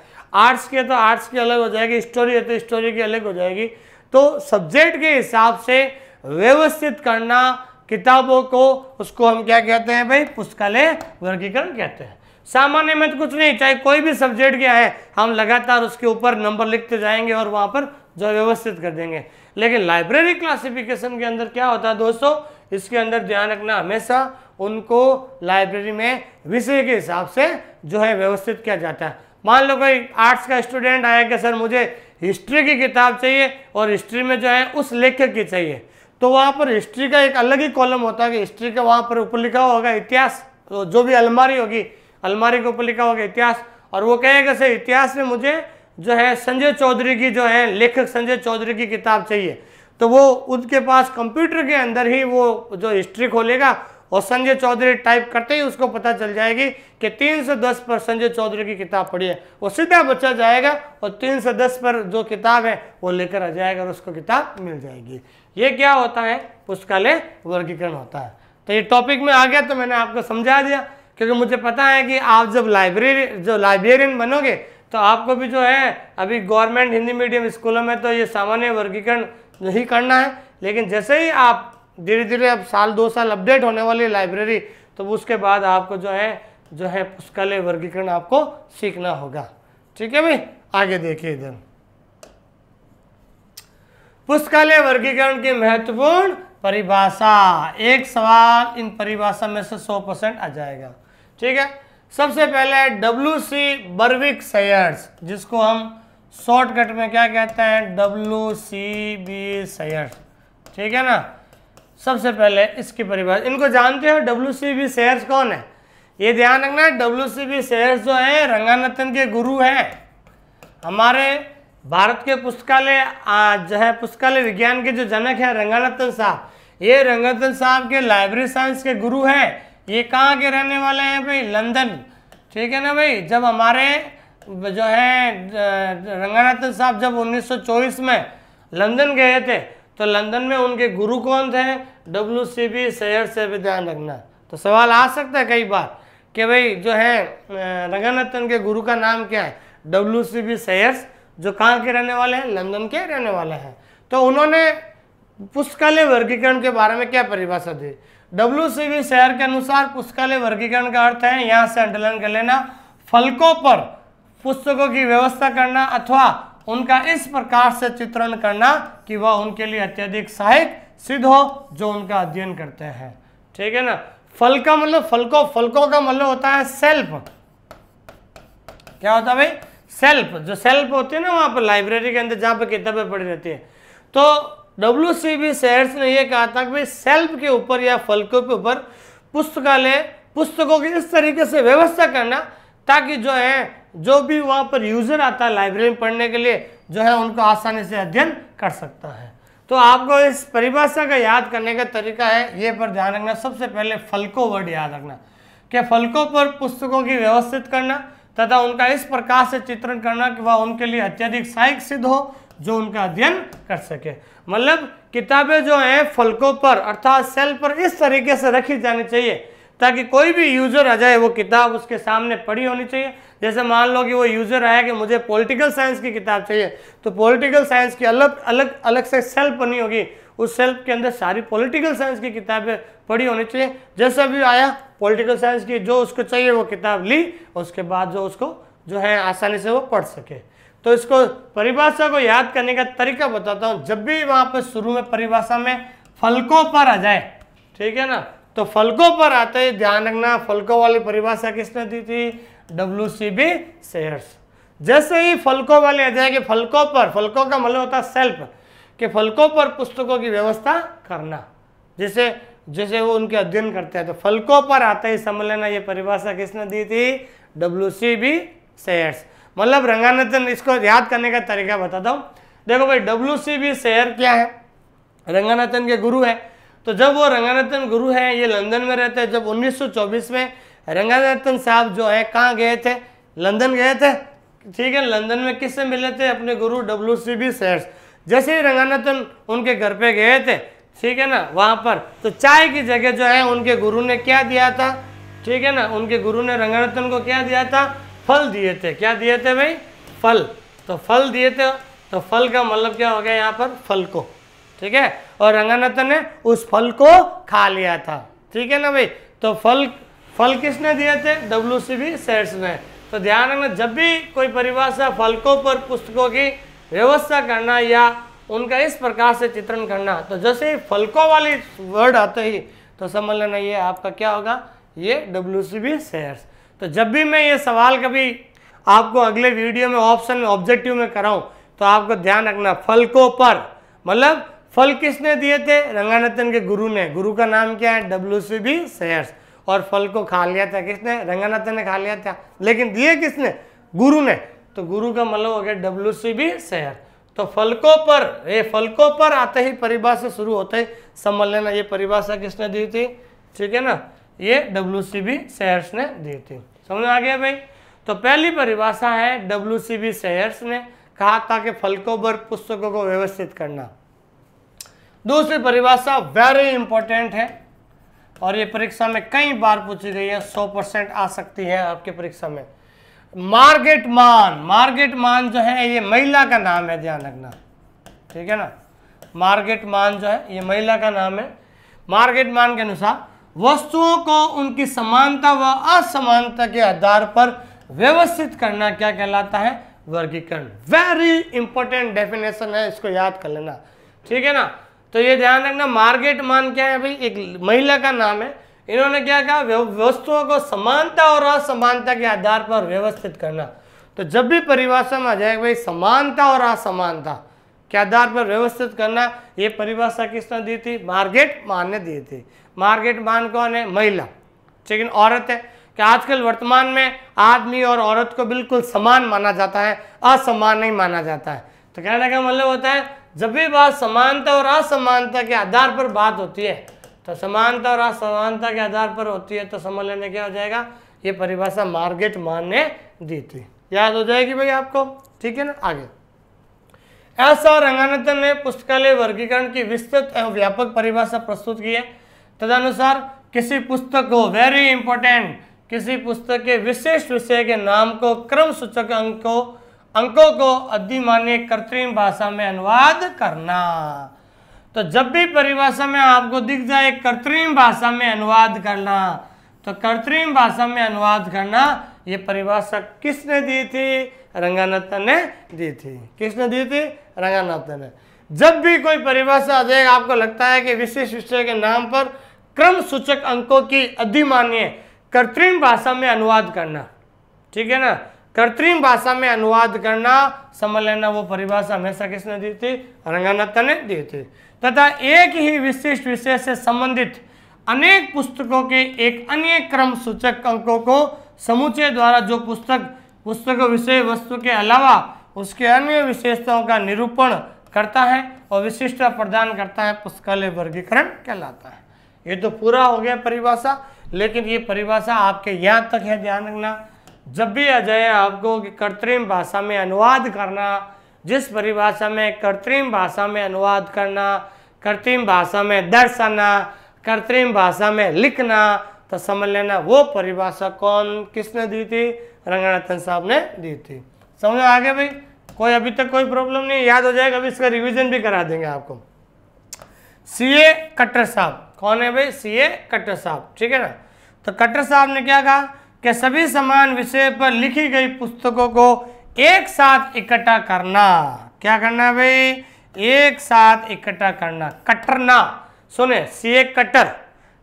Speaker 1: आर्ट्स के तो आर्ट्स की अलग हो जाएगी स्टोरी है तो स्टोरी की अलग हो जाएगी तो सब्जेक्ट के हिसाब से व्यवस्थित करना किताबों को उसको हम क्या कहते हैं भाई पुस्तकालय वर्गीकरण कहते हैं सामान्य में तो कुछ नहीं चाहे कोई भी सब्जेक्ट क्या है हम लगातार उसके ऊपर नंबर लिखते जाएंगे और वहाँ पर जो व्यवस्थित कर देंगे लेकिन लाइब्रेरी क्लासिफिकेशन के अंदर क्या होता है दोस्तों इसके अंदर ध्यान रखना हमेशा उनको लाइब्रेरी में विषय के हिसाब से जो है व्यवस्थित किया जाता है मान लो कोई आर्ट्स का स्टूडेंट आया कि सर मुझे हिस्ट्री की किताब चाहिए और हिस्ट्री में जो है उस लेखक की चाहिए तो वहाँ पर हिस्ट्री का एक अलग ही कॉलम होता है कि हिस्ट्री का वहाँ पर ऊपर लिखा होगा इतिहास तो जो भी अलमारी होगी अलमारी के ऊपर लिखा होगा इतिहास और वो कहेगा सर इतिहास में मुझे जो है संजय चौधरी की जो है लेखक संजय चौधरी की किताब चाहिए तो वो उनके पास कंप्यूटर के अंदर ही वो जो हिस्ट्री खोलेगा और संजय चौधरी टाइप करते ही उसको पता चल जाएगी कि तीन से दस पर संजय चौधरी की किताब पढ़ी है वो सीधा बच्चा जाएगा और तीन से दस पर जो किताब है वो लेकर आ जाएगा और उसको किताब मिल जाएगी ये क्या होता है पुस्तकालय वर्गीकरण होता है तो ये टॉपिक में आ गया तो मैंने आपको समझा दिया क्योंकि मुझे पता है कि आप जब लाइब्रेरी जो लाइब्रेरियन बनोगे तो आपको भी जो है अभी गवर्नमेंट हिंदी मीडियम स्कूलों में तो ये सामान्य वर्गीकरण नहीं करना है लेकिन जैसे ही आप धीरे धीरे अब साल दो साल अपडेट होने वाली लाइब्रेरी तो उसके बाद आपको जो है जो है पुस्तकालय वर्गीकरण आपको सीखना होगा ठीक है भाई आगे देखिए इधर पुस्तकालय वर्गीकरण की महत्वपूर्ण परिभाषा एक सवाल इन परिभाषा में से 100 परसेंट आ जाएगा ठीक है सबसे पहले डब्ल्यू सी बर्विक सैयर्स जिसको हम शॉर्टकट में क्या कहते हैं डब्ल्यू सी बी सैयर्स ठीक है ना सबसे पहले इसकी परिभाषा इनको जानते हो डब्ल्यू शेयर्स कौन है ये ध्यान रखना है डब्ल्यू शेयर्स जो है रंगानंदन के गुरु हैं हमारे भारत के पुस्तकालय जो है पुस्तकालय विज्ञान के जो जनक हैं रंगानंदन साहब ये रंगानंदन साहब के लाइब्रेरी साइंस के गुरु हैं ये कहाँ के रहने वाले हैं भाई लंदन ठीक है ना भाई जब हमारे जो है रंगानंदन साहब जब 1924 में लंदन गए थे तो लंदन में उनके गुरु कौन थे डब्ल्यू सी बी सैयद से भी ध्यान रखना तो सवाल आ सकता है कई बार कि भाई जो है रंगनाथन के गुरु का नाम क्या है डब्ल्यू सी बी सैयद जो कहाँ के रहने वाले हैं लंदन के रहने वाले हैं तो उन्होंने पुस्तकालय वर्गीकरण के बारे में क्या परिभाषा दी डब्ल्यू सी बी सैयद के अनुसार पुस्तकालय वर्गीकरण का अर्थ है यहाँ से अंडलन कर लेना फलकों पर पुस्तकों की व्यवस्था करना अथवा उनका इस प्रकार से चित्रण करना कि वह उनके लिए अत्यधिक सहायक सिद्ध हो जो उनका अध्ययन करते हैं ठीक है ना फल का मतलब फलको फलको का मतलब होता है सेल्फ क्या होता है भाई सेल्फ जो सेल्फ होती है ना वहां पर लाइब्रेरी के अंदर जहां पर किताबें पड़ी रहती है तो डब्ल्यू सी बी सेहर्स ने यह कहा था कि भाई सेल्फ के ऊपर या फलकों के ऊपर पुस्तकालय पुस्तकों की इस तरीके से व्यवस्था करना ताकि जो है जो भी वहाँ पर यूज़र आता है लाइब्रेरी में पढ़ने के लिए जो है उनको आसानी से अध्ययन कर सकता है तो आपको इस परिभाषा का याद करने का तरीका है ये पर ध्यान रखना सबसे पहले फलको वर्ड याद रखना कि फलकों पर पुस्तकों की व्यवस्थित करना तथा उनका इस प्रकार से चित्रण करना कि वह उनके लिए अत्यधिक सहायक सिद्ध हो जो उनका अध्ययन कर सके मतलब किताबें जो हैं फलकों पर अर्थात सेल पर इस तरीके से रखी जानी चाहिए ताकि कोई भी यूजर आ जाए वो किताब उसके सामने पड़ी होनी चाहिए जैसे मान लो कि वो यूज़र आया कि मुझे पॉलिटिकल साइंस की किताब चाहिए तो पॉलिटिकल साइंस की अलग अलग अलग से सेल्फ बनी होगी उस सेल्फ के अंदर सारी पॉलिटिकल साइंस की किताबें पढ़ी होनी चाहिए जैसा भी आया पॉलिटिकल साइंस की जो उसको चाहिए वो किताब ली उसके बाद जो उसको जो है आसानी से वो पढ़ सके तो इसको परिभाषा को याद करने का तरीका बताता हूँ जब भी वहाँ पर शुरू में परिभाषा में फलकों पर आ जाए ठीक है ना तो फलकों पर आते ही ध्यान रखना फलकों वाली परिभाषा किसने दी थी डब्ल्यू सी बी शेयर्स जैसे ही फलकों वाले अध्याय के फलकों पर फलकों का मतलब होता है सेल्फ के फलकों पर पुस्तकों की व्यवस्था करना जैसे जैसे वो उनके अध्ययन करते हैं तो फलकों पर आते ही समझ लेना ये परिभाषा किसने दी थी डब्ल्यू सी बी शेयर्स मतलब रंगानंदन इसको याद करने का तरीका बता दो देखो भाई डब्ल्यू सी बी शेयर क्या है रंगानंदन के गुरु है तो जब वो रंगानंदन गुरु हैं ये लंदन में रहते हैं जब 1924 में रंगानाथन साहब जो है कहाँ गए थे लंदन गए थे ठीक है लंदन में किससे मिले थे अपने गुरु डब्ल्यू सी बी सैर्स जैसे ही रंगानाथन उनके घर पे गए थे ठीक है ना वहाँ पर तो चाय की जगह जो है उनके गुरु ने क्या दिया था ठीक है ना उनके गुरु ने रंगानाथन को क्या दिया था फल दिए थे क्या दिए थे भाई फल तो फल दिए थे तो फल का मतलब क्या हो गया यहाँ पर फल को ठीक है और रंगानाथन ने उस फल को खा लिया था ठीक है ना भाई तो फल फल किसने दिए थे डब्ल्यू सी बी सेट्स ने तो ध्यान रखना जब भी कोई परिभाषा फलकों पर पुस्तकों की व्यवस्था करना या उनका इस प्रकार से चित्रण करना तो जैसे ही फलकों वाली वर्ड आते ही तो समझ लेना ये आपका क्या होगा ये डब्ल्यू सी बी शेयर्स तो जब भी मैं ये सवाल कभी आपको अगले वीडियो में ऑप्शन में ऑब्जेक्टिव में कराऊँ तो आपको ध्यान रखना फलकों पर मतलब फल किसने दिए थे रंगानंदन के गुरु ने गुरु का नाम क्या है डब्ल्यू सी बी शेयर्स और फल को खा लिया था किसने रंगनाथ ने खा लिया था लेकिन दिए किसने गुरु ने तो गुरु का मतलब हो गया डब्ल्यू सी बी शहर तो फलकों पर ये फलकों पर आते ही परिभाषा शुरू होते ही समझ लेना ये परिभाषा किसने दी थी ठीक है ना ये डब्ल्यू सी बी शेयर्स ने दी थी समझ आ गया भाई तो पहली परिभाषा है डब्ल्यू सी बी शेयर्स ने कहा था कि फलकों पर पुस्तकों को व्यवस्थित करना दूसरी परिभाषा वेरी इंपॉर्टेंट है और ये परीक्षा में कई बार पूछी गई है 100 परसेंट आ सकती है आपके परीक्षा में मार्गेट मान मार्गेट मान जो है ये महिला का नाम है ध्यान रखना ठीक है ना मार्गेट मान जो है ये महिला का नाम है मार्गेट मान के अनुसार वस्तुओं को उनकी समानता व असमानता के आधार पर व्यवस्थित करना क्या कहलाता है वर्गीकरण वेरी इंपॉर्टेंट डेफिनेशन है इसको याद कर लेना ठीक है ना तो ये ध्यान रखना मार्केट मान क्या है भाई एक महिला का नाम है इन्होंने क्या कहा वस्तुओं को समानता और असमानता के आधार पर व्यवस्थित करना तो जब भी परिभाषा में आ जाएगा भाई समानता और असमानता के आधार पर व्यवस्थित करना ये परिभाषा किसने दी थी मार्केट मान ने दी थी मार्केट मान कौन है महिला है औरत है कि आजकल वर्तमान में आदमी और औरत को बिल्कुल समान माना जाता है असमान नहीं माना जाता है तो कहने का मतलब होता है जब भी बात समानता और असमानता के आधार पर बात होती है तो समानता और असमानता के आधार पर होती है तो समझ लेने क्या हो जाएगा ये परिभाषा मार्केट मान ने दी थी याद हो जाएगी भाई आपको ठीक है ना आगे ऐसा रंगानंदन ने पुस्तकालय वर्गीकरण की विस्तृत एवं व्यापक परिभाषा प्रस्तुत की है तदनुसार किसी पुस्तक को वेरी इंपॉर्टेंट किसी पुस्तक के विशेष विषय के नाम को क्रम सूचक अंक को अंकों को अधिमान्य कृत्रिम भाषा में अनुवाद करना तो जब भी परिभाषा में आपको दिख जाए कृत्रिम भाषा में अनुवाद करना तो कृत्रिम भाषा में अनुवाद करना ये परिभाषा किसने दी थी रंगानाथन ने दी थी किसने दी थी रंगानाथन ने जब भी कोई परिभाषा आ जाएगा आपको लगता है कि विशेष विषय के नाम पर क्रम सूचक अंकों की अधिमान्य कृत्रिम भाषा में अनुवाद करना ठीक है ना कृत्रिम भाषा में अनुवाद करना समझ लेना वो परिभाषा हमेशा किसने दी थी रंगानाथ ने दी थी तथा एक ही विशिष्ट विषय से संबंधित अनेक पुस्तकों के एक अन्य क्रम सूचक अंकों को समूचे द्वारा जो पुस्तक पुस्तक विषय वस्तु के अलावा उसके अन्य विशेषताओं का निरूपण करता है और विशिष्टता प्रदान करता है पुस्तकालय वर्गीकरण कहलाता है ये तो पूरा हो गया परिभाषा लेकिन ये परिभाषा आपके यहाँ तक है ध्यान रखना जब भी आ जाए आपको कृत्रिम भाषा में अनुवाद करना जिस परिभाषा में कृत्रिम भाषा में अनुवाद करना कृत्रिम भाषा में दर्शाना कृत्रिम भाषा में लिखना तो समझ लेना वो परिभाषा कौन किसने दी थी रंगनाथन साहब ने दी थी समझ आ गया भाई कोई अभी तक कोई प्रॉब्लम नहीं याद हो जाएगा अभी इसका रिवीजन भी करा देंगे आपको सी ए कट्टर साहब कौन है भाई सी ए कट्टर साहब ठीक है ना तो कट्टर साहब ने क्या कहा के सभी समान विषय पर लिखी गई पुस्तकों को एक साथ इकट्ठा करना क्या करना है भाई एक साथ इकट्ठा करना कटरना सुने सी ए कटर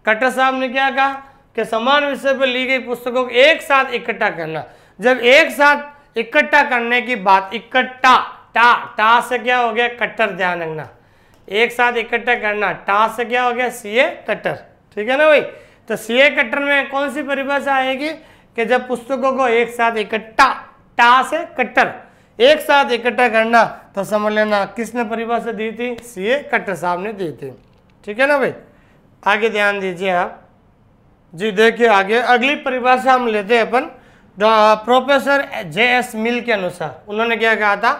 Speaker 1: कटर साहब ने क्या कहा कि समान विषय पर ली गई पुस्तकों को एक साथ इकट्ठा करना जब एक साथ इकट्ठा करने की बात इकट्ठा टा टा से क्या हो गया कट्टर ध्यान रखना एक साथ इकट्ठा करना टा से क्या हो गया सी ए कट्टर ठीक है ना भाई तो सीए कट्टर में कौन सी परिभाषा आएगी कि जब पुस्तकों को एक साथ इकट्ठा टा से कट्टर एक साथ इकट्ठा करना तो समझ लेना किसने परिभाषा दी थी सीए कट्टर साहब ने दी थी ठीक है ना भाई आगे ध्यान दीजिए आप जी देखिए आगे अगली परिभाषा हम लेते हैं अपन प्रोफेसर जे एस मिल के अनुसार उन्होंने क्या कहा था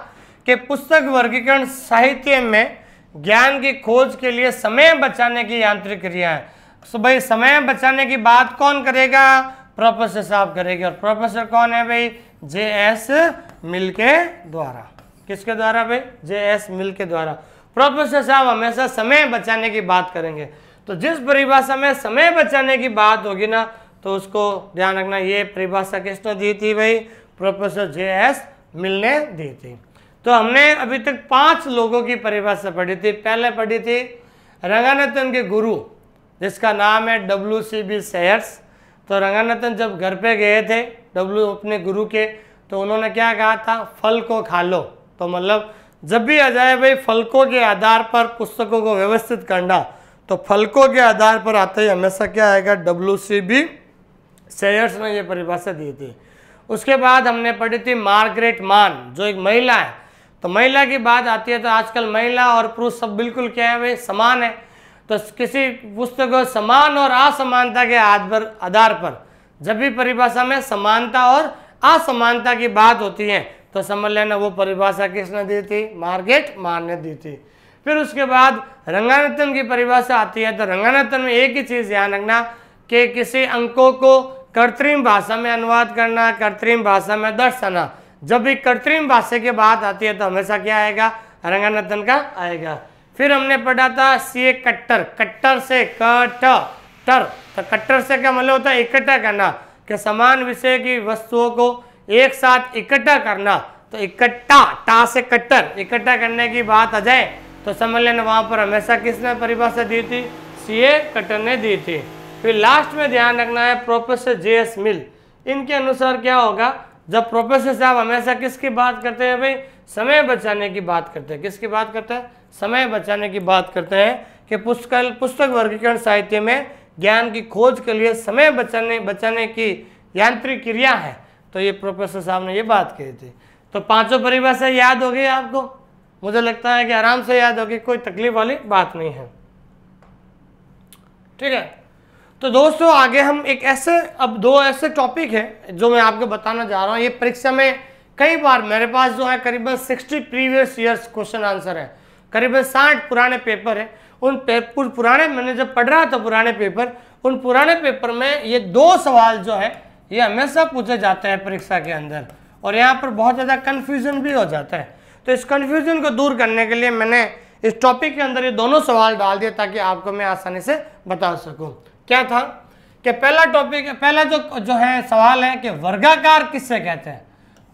Speaker 1: कि पुस्तक वर्गीकरण साहित्य में ज्ञान की खोज के लिए समय बचाने की यांत्रिक क्रिया है सो भाई समय बचाने की बात कौन करेगा प्रोफेसर साहब करेगा और प्रोफेसर कौन है भाई जे एस मिल के द्वारा किसके द्वारा भाई जे एस मिल के द्वारा प्रोफेसर साहब हमेशा समय बचाने की बात करेंगे तो जिस परिभाषा में समय बचाने की बात होगी ना तो उसको ध्यान रखना ये परिभाषा किसने दी थी भाई प्रोफेसर जे एस मिल ने दी थी तो हमने अभी तक पांच लोगों की परिभाषा पढ़ी थी पहले पढ़ी थी रंगानंदन के गुरु जिसका नाम है डब्ल्यू सी बी सेयर्स तो रंगानंदन जब घर पे गए थे डब्ल्यू अपने गुरु के तो उन्होंने क्या कहा था फल को खा लो तो मतलब जब भी आ जाए भाई फलकों के आधार पर पुस्तकों को व्यवस्थित करना तो फलकों के आधार पर आते ही हमेशा क्या आएगा डब्ल्यू सी बी सेयर्स ने ये परिभाषा दी थी उसके बाद हमने पढ़ी थी मार्गरेट मान जो एक महिला है तो महिला की बात आती है तो आजकल महिला और पुरुष सब बिल्कुल क्या है भाई समान है तो किसी पुस्तक को समान और असमानता के आधार पर जब भी परिभाषा में समानता और असमानता की बात होती है तो समझ लेना वो परिभाषा किसने दी थी मार्केट मार ने दी थी फिर उसके बाद रंगानतन की परिभाषा आती है तो रंगानतन में एक ही चीज़ ध्यान रखना कि किसी अंकों को कृत्रिम भाषा में अनुवाद करना कृत्रिम भाषा में दर्शाना जब भी कृत्रिम भाषा की बात आती है तो हमेशा क्या आएगा रंगानतन का आएगा फिर हमने पढ़ा था सी कट्टर कट्टर से कट टर तो कट्टर से क्या मतलब होता है इकट्ठा करना कि समान विषय की वस्तुओं को एक साथ इकट्ठा करना तो इकट्ठा टा से कट्टर इकट्ठा करने की बात आ जाए तो समझ लेना वहाँ पर हमेशा किसने परिभाषा दी थी सी ए कट्टर ने दी थी फिर लास्ट में ध्यान रखना है प्रोफेसर जे एस मिल इनके अनुसार क्या होगा जब प्रोफेसर साहब हमेशा किसकी बात करते हैं भाई समय बचाने की बात करते हैं किसकी बात करते हैं समय बचाने की बात करते हैं कि पुस्तकल पुस्तक वर्गीकरण साहित्य में ज्ञान की खोज के लिए समय बचाने बचाने की यांत्रिक क्रिया है तो ये प्रोफेसर साहब ने ये बात कही थी तो पांचों परिभाषा याद हो गई आपको मुझे लगता है कि आराम से याद होगी कोई तकलीफ वाली बात नहीं है ठीक है तो दोस्तों आगे हम एक ऐसे अब दो ऐसे टॉपिक हैं जो मैं आपको बताना जा रहा हूँ ये परीक्षा में कई बार मेरे पास जो है करीबन 60 प्रीवियस ईयर्स क्वेश्चन आंसर है करीबन साठ पुराने पेपर है उन पेपर पुराने मैंने जब पढ़ रहा था पुराने पेपर उन पुराने पेपर में ये दो सवाल जो है ये हमेशा पूछे जाते हैं परीक्षा के अंदर और यहाँ पर बहुत ज़्यादा कन्फ्यूजन भी हो जाता है तो इस कन्फ्यूजन को दूर करने के लिए मैंने इस टॉपिक के अंदर ये दोनों सवाल डाल दिए ताकि आपको मैं आसानी से बता सकूँ क्या था कि पहला टॉपिक पहला जो जो है सवाल है कि वर्गाकार किससे कहते हैं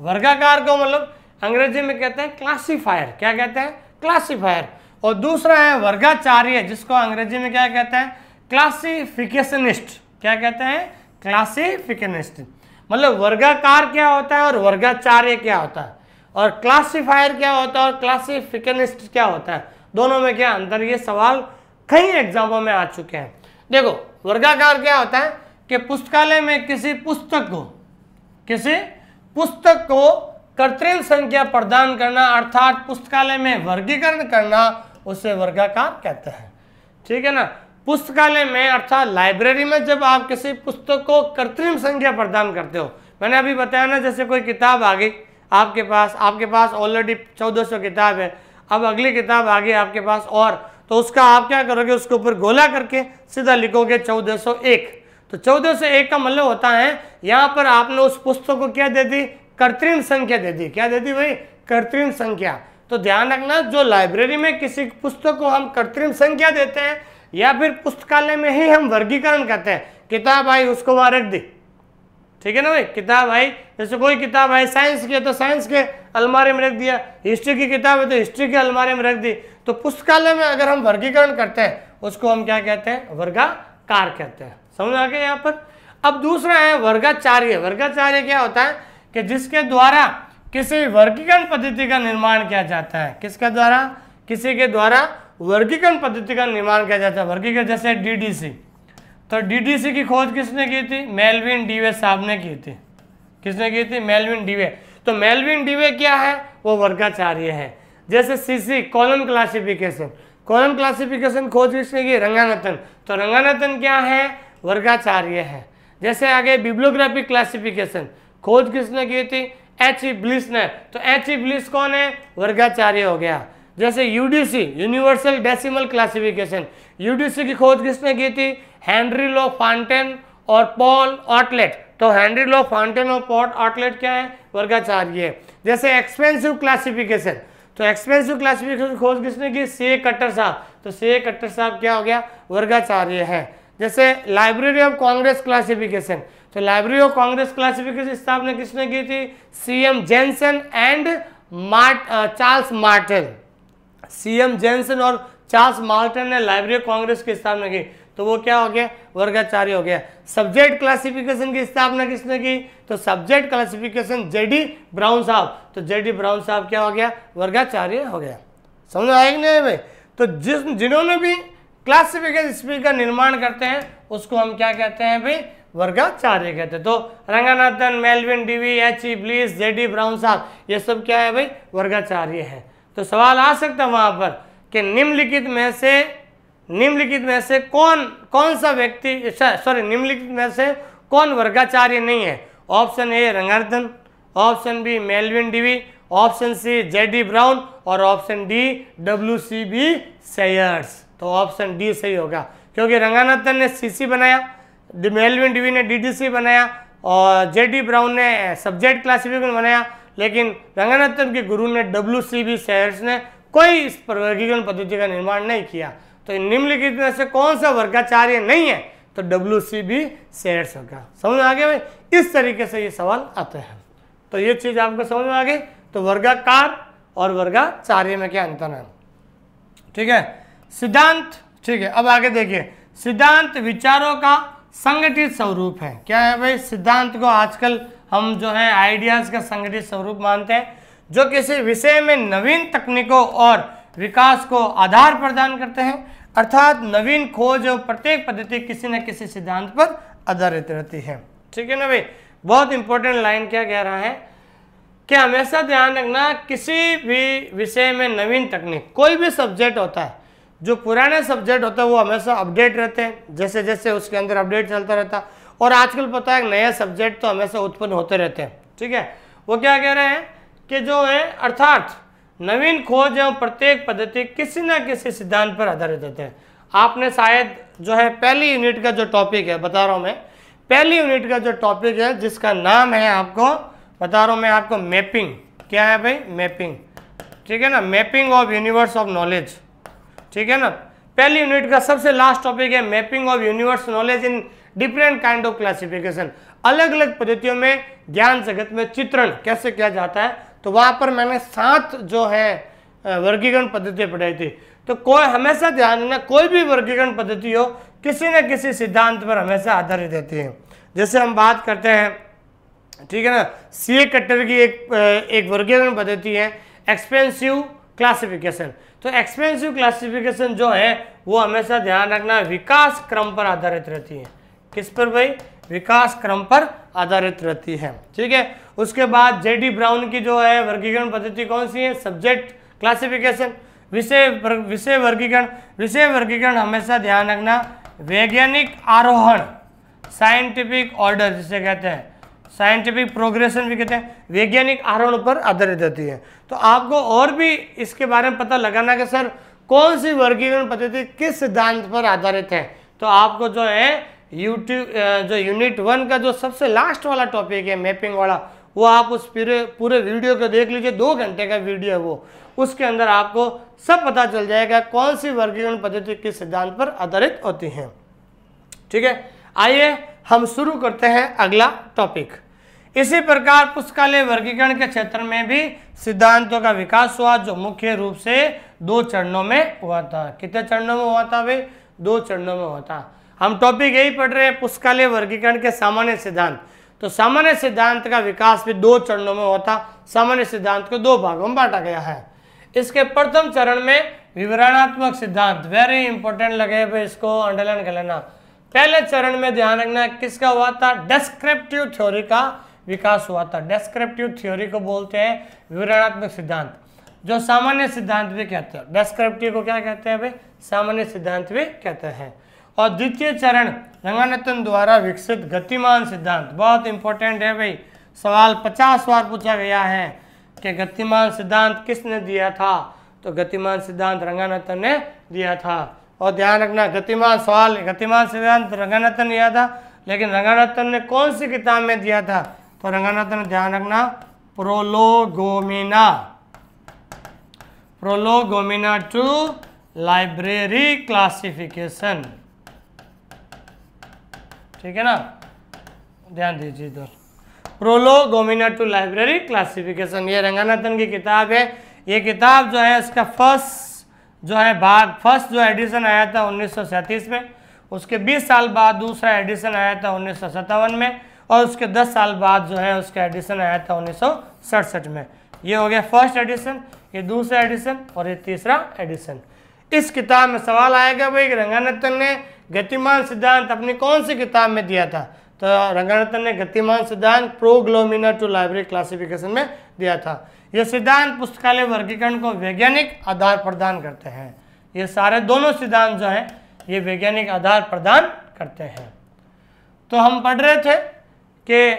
Speaker 1: वर्गाकार को मतलब अंग्रेजी में कहते हैं क्लासीफायर क्या कहते हैं क्लासीफायर और दूसरा है वर्गाचार्य जिसको अंग्रेजी में क्या कहते हैं क्लासिफिकेशनिस्ट क्या कहते हैं क्लासिफिकेशनिस्ट मतलब वर्गाकार क्या होता है और वर्गाचार्य क्या होता है और क्लासिफायर क्या होता है और क्लासिफिकेशनिस्ट क्या होता है दोनों में क्या अंतर ये सवाल कई एग्जामों में आ चुके हैं देखो वर्गाकार क्या होता है कि पुस्तकालय में किसी पुस्तक को किसी पुस्तक को कर्तृल संख्या प्रदान करना अर्थात पुस्तकालय में वर्गीकरण करना उसे वर्गाकार कहते हैं ठीक है ना पुस्तकालय में अर्थात लाइब्रेरी में जब आप किसी पुस्तक को कृत्रिम संख्या प्रदान करते हो मैंने अभी बताया ना जैसे कोई किताब आ गई आपके पास आपके पास ऑलरेडी 1400 किताब है अब अगली किताब आ गई आपके पास और तो उसका आप क्या करोगे उसके ऊपर गोला करके सीधा लिखोगे 1401 तो 1401 का मतलब होता है यहाँ पर आपने उस पुस्तक को क्या दे दी कृत्रिम संख्या दे दी क्या दे दी भाई कृत्रिम संख्या तो ध्यान रखना जो लाइब्रेरी में किसी पुस्तक को हम कृत्रिम संख्या देते हैं या फिर पुस्तकालय में ही हम वर्गीकरण करते हैं किताब आई उसको वहाँ रख दी ठीक है ना भाई किताब आई जैसे कोई किताब आई साइंस की है तो साइंस के अलमारी में रख दिया हिस्ट्री की किताब है तो हिस्ट्री के अलमारी में रख दी तो पुस्तकालय में अगर हम वर्गीकरण करते हैं उसको हम क्या कहते हैं वर्गाकार कहते हैं समझ आ गया यहाँ पर अब दूसरा है वर्गाचार्य वर्गाचार्य क्या होता है कि जिसके द्वारा किसी वर्गीकरण पद्धति का निर्माण किया जाता है किसके द्वारा किसी के द्वारा वर्गीकरण पद्धति का निर्माण किया जाता है वर्गीकरण जैसे डीडीसी तो डीडीसी की खोज किसने की थी मेलविन डीवे साहब ने की थी किसने की थी मेलविन डीवे तो मेलविन डीवे क्या है वो वर्गाचार्य है जैसे CC colon classification colon classification खोज किसने की रंगानतन तो रंगानतन क्या है वर्गाचार्य है जैसे आगे बिब्लोग्राफिक क्लासिफिकेशन खोज किसने की थी एच ई ब्लिस ने तो एच ई ब्लिस कौन है वर्गाचार्य हो गया जैसे UDC universal decimal classification UDC की खोज किसने की थी हेनरी लॉ फाउंटेन और पॉल ऑटलेट तो हेनरी लॉ फाउंटेन और पॉल ऑटलेट क्या है वर्गाचार्य है जैसे एक्सपेंसिव क्लासिफिकेशन तो एक्सपेंसिव क्लासिफिकेशन खोज किसने की से कट्टर साहब तो से कट्टर साहब क्या हो गया वर्गाचार्य है जैसे लाइब्रेरी ऑफ कांग्रेस क्लासिफिकेशन तो लाइब्रेरी ऑफ कांग्रेस क्लासिफिकेशन स्थापना किसने की थी CM Jensen and Mart Charles Martel CM Jensen और चार्ल्स मार्टन ने लाइब्रेरी ऑफ कांग्रेस की स्थापना की तो वो क्या हो गया वर्गाचार्य हो गया सब्जेक्ट क्लासिफिकेशन की स्थापना किसने की तो सब्जेक्ट क्लासिफिकेशन जेडी ब्राउन साहब तो जेडी ब्राउन साहब क्या हो गया वर्गाचार्य हो गया समझ आएगा नहीं भाई तो जिस जिन्होंने भी क्लासिफिकेशन स्पीकर निर्माण करते हैं उसको हम क्या कहते हैं भाई वर्ग कहते हैं तो Ranganathan Melvil Dewey H E Bliss J D Brown साहब ये सब क्या है भाई वर्गाचार्य है तो सवाल आ सकता है वहाँ पर कि निम्नलिखित में से निम्नलिखित में से कौन कौन सा व्यक्ति सॉरी निम्नलिखित में से कौन वर्गाचार्य नहीं है option A Ranganathan option B Melvil Dewey option C J D Brown और option D W C B Sayers तो ऑप्शन डी सही होगा क्योंकि रंगानाथन ने सीसी बनाया मेलविन डिवी ने डीडीसी बनाया और जे डी ब्राउन ने सब्जेक्ट क्लासिफिकेशन बनाया लेकिन रंगनाथन के गुरु ने डब्ल्यू सी बी शेयर्स ने कोई इस वर्गीकरण पद्धति का निर्माण नहीं किया तो निम्नलिखित में से कौन सा वर्गाचार्य नहीं है तो डब्ल्यू सी बी शेयर्स होगा समझ में आ गया भाई इस तरीके से ये सवाल आते हैं तो ये चीज़ आपको समझ में आ गई तो वर्गाकार और वर्गाचार्य में क्या अंतर है ठीक है सिद्धांत ठीक है अब आगे देखिए सिद्धांत विचारों का संगठित स्वरूप है क्या है भाई सिद्धांत को आजकल हम जो है आइडियाज़ का संगठित स्वरूप मानते हैं जो किसी विषय में नवीन तकनीकों और विकास को आधार प्रदान करते हैं अर्थात नवीन खोज और प्रत्येक पद्धति किसी न किसी सिद्धांत पर आधारित रहती है ठीक है ना भाई बहुत इंपॉर्टेंट लाइन क्या कह रहा है कि हमेशा ध्यान रखना किसी भी विषय में नवीन तकनीक कोई भी सब्जेक्ट होता है जो पुराने सब्जेक्ट होते हैं वो हमेशा अपडेट रहते हैं जैसे जैसे उसके अंदर अपडेट चलता रहता और आजकल पता है नया सब्जेक्ट तो हमेशा उत्पन्न होते रहते हैं ठीक है वो क्या कह रहे हैं कि जो है अर्थात नवीन खोज एवं प्रत्येक पद्धति किसी न किसी सिद्धांत पर आधारित होते हैं आपने शायद जो है पहली यूनिट का जो टॉपिक है बता रहा हूँ मैं पहली यूनिट का जो टॉपिक है जिसका नाम है आपको बता रहा हूँ मैं आपको मैपिंग क्या है भाई मैपिंग ठीक है ना mapping of universe of knowledge ठीक है ना पहली यूनिट का सबसे लास्ट टॉपिक है mapping of universe knowledge in different kind of classification अलग अलग पद्धतियों में ज्ञान जगत में चित्रण कैसे किया जाता है तो वहां पर मैंने सात जो है वर्गीकरण पद्धतियां पढ़ाई थी तो कोई हमेशा ध्यान देना कोई भी वर्गीकरण पद्धति हो किसी न किसी सिद्धांत पर हमेशा आधारित रहती है जैसे हम बात करते हैं ठीक है ना सी ए कट्टर की एक एक वर्गीकरण पद्धति है एक्सपेंसिव क्लासिफिकेशन तो एक्सपेंसिव क्लासिफिकेशन जो है वो हमेशा ध्यान रखना विकास क्रम पर आधारित रहती है किस पर भाई विकास क्रम पर आधारित रहती है ठीक है उसके बाद जेडी ब्राउन की जो है वर्गीकरण पद्धति कौन सी है सब्जेक्ट क्लासिफिकेशन विषय विषय वर्गीकरण विषय वर्गीकरण हमेशा ध्यान रखना वैज्ञानिक आरोहण साइंटिफिक ऑर्डर जिसे कहते हैं साइंटिफिक प्रोग्रेशन भी कहते हैं वैज्ञानिक आरोहण पर आधारित होती है तो आपको और भी इसके बारे में पता लगाना कि सर कौन सी वर्गीकरण पद्धति किस सिद्धांत पर आधारित है तो आपको जो है यूट्यूब जो यूनिट वन का जो सबसे लास्ट वाला टॉपिक है मैपिंग वाला वो आप उस पूरे पूरे वीडियो को देख लीजिए दो घंटे का वीडियो है वो उसके अंदर आपको सब पता चल जाएगा कौन सी वर्गीकरण पद्धति किस सिद्धांत पर आधारित होती है ठीक है आइए हम शुरू करते हैं अगला टॉपिक इसी प्रकार पुस्तकालय वर्गीकरण के क्षेत्र में भी सिद्धांतों का विकास हुआ जो मुख्य रूप से दो चरणों में हुआ था कितने चरणों में हुआ था भाई दो चरणों में हुआ था हम टॉपिक यही पढ़ रहे हैं पुस्तकालय वर्गीकरण के सामान्य सिद्धांत तो सामान्य सिद्धांत का विकास भी दो चरणों में होता सामान्य सिद्धांत को दो भागों में बांटा गया है इसके प्रथम चरण में विवरणात्मक सिद्धांत वेरी इंपॉर्टेंट लगे भाई इसको अंडरलाइन कर लेना पहले चरण में ध्यान रखना किसका हुआ था डिस्क्रिप्टिव थ्योरी का विकास हुआ था डेस्क्रिप्टिव थ्योरी को बोलते हैं विवरणात्मक सिद्धांत जो सामान्य सिद्धांत भी कहते हैं डेस्क्रिप्टिव को क्या कहते हैं भाई सामान्य सिद्धांत भी कहते हैं और द्वितीय चरण रंगानतन द्वारा विकसित गतिमान सिद्धांत बहुत इंपॉर्टेंट है भाई सवाल पचास बार पूछा गया है कि गतिमान सिद्धांत किसने दिया था तो गतिमान सिद्धांत रंगानतन ने दिया था और ध्यान रखना गतिमान सवाल गतिमान सिद्धांत रंगानतन दिया था लेकिन रंगानतन ने कौन सी किताब में दिया था तो रंगानाथन ध्यान रखना prolegomena prolegomena to library classification ठीक है ना ध्यान दीजिए इधर प्रोलोगोमिना टू लाइब्रेरी क्लासिफिकेशन ये रंगानाथन की किताब है ये किताब जो है इसका फर्स्ट जो है भाग फर्स्ट जो एडिशन आया था उन्नीस में उसके 20 साल बाद दूसरा एडिशन आया था उन्नीस में और उसके 10 साल बाद जो है उसका एडिशन आया था उन्नीस में ये हो गया फर्स्ट एडिशन ये दूसरा एडिशन और ये तीसरा एडिशन इस किताब में सवाल आएगा भाई रंगानंदन ने गतिमान सिद्धांत अपनी कौन सी किताब में दिया था तो रंगानंदन ने गतिमान सिद्धांत प्रोग्लोमिनर टू लाइब्रेरी क्लासिफिकेशन में दिया था यह सिद्धांत पुस्तकालय वर्गीकरण को वैज्ञानिक आधार प्रदान करते हैं ये सारे दोनों सिद्धांत जो हैं ये वैज्ञानिक आधार प्रदान करते हैं तो हम पढ़ रहे थे के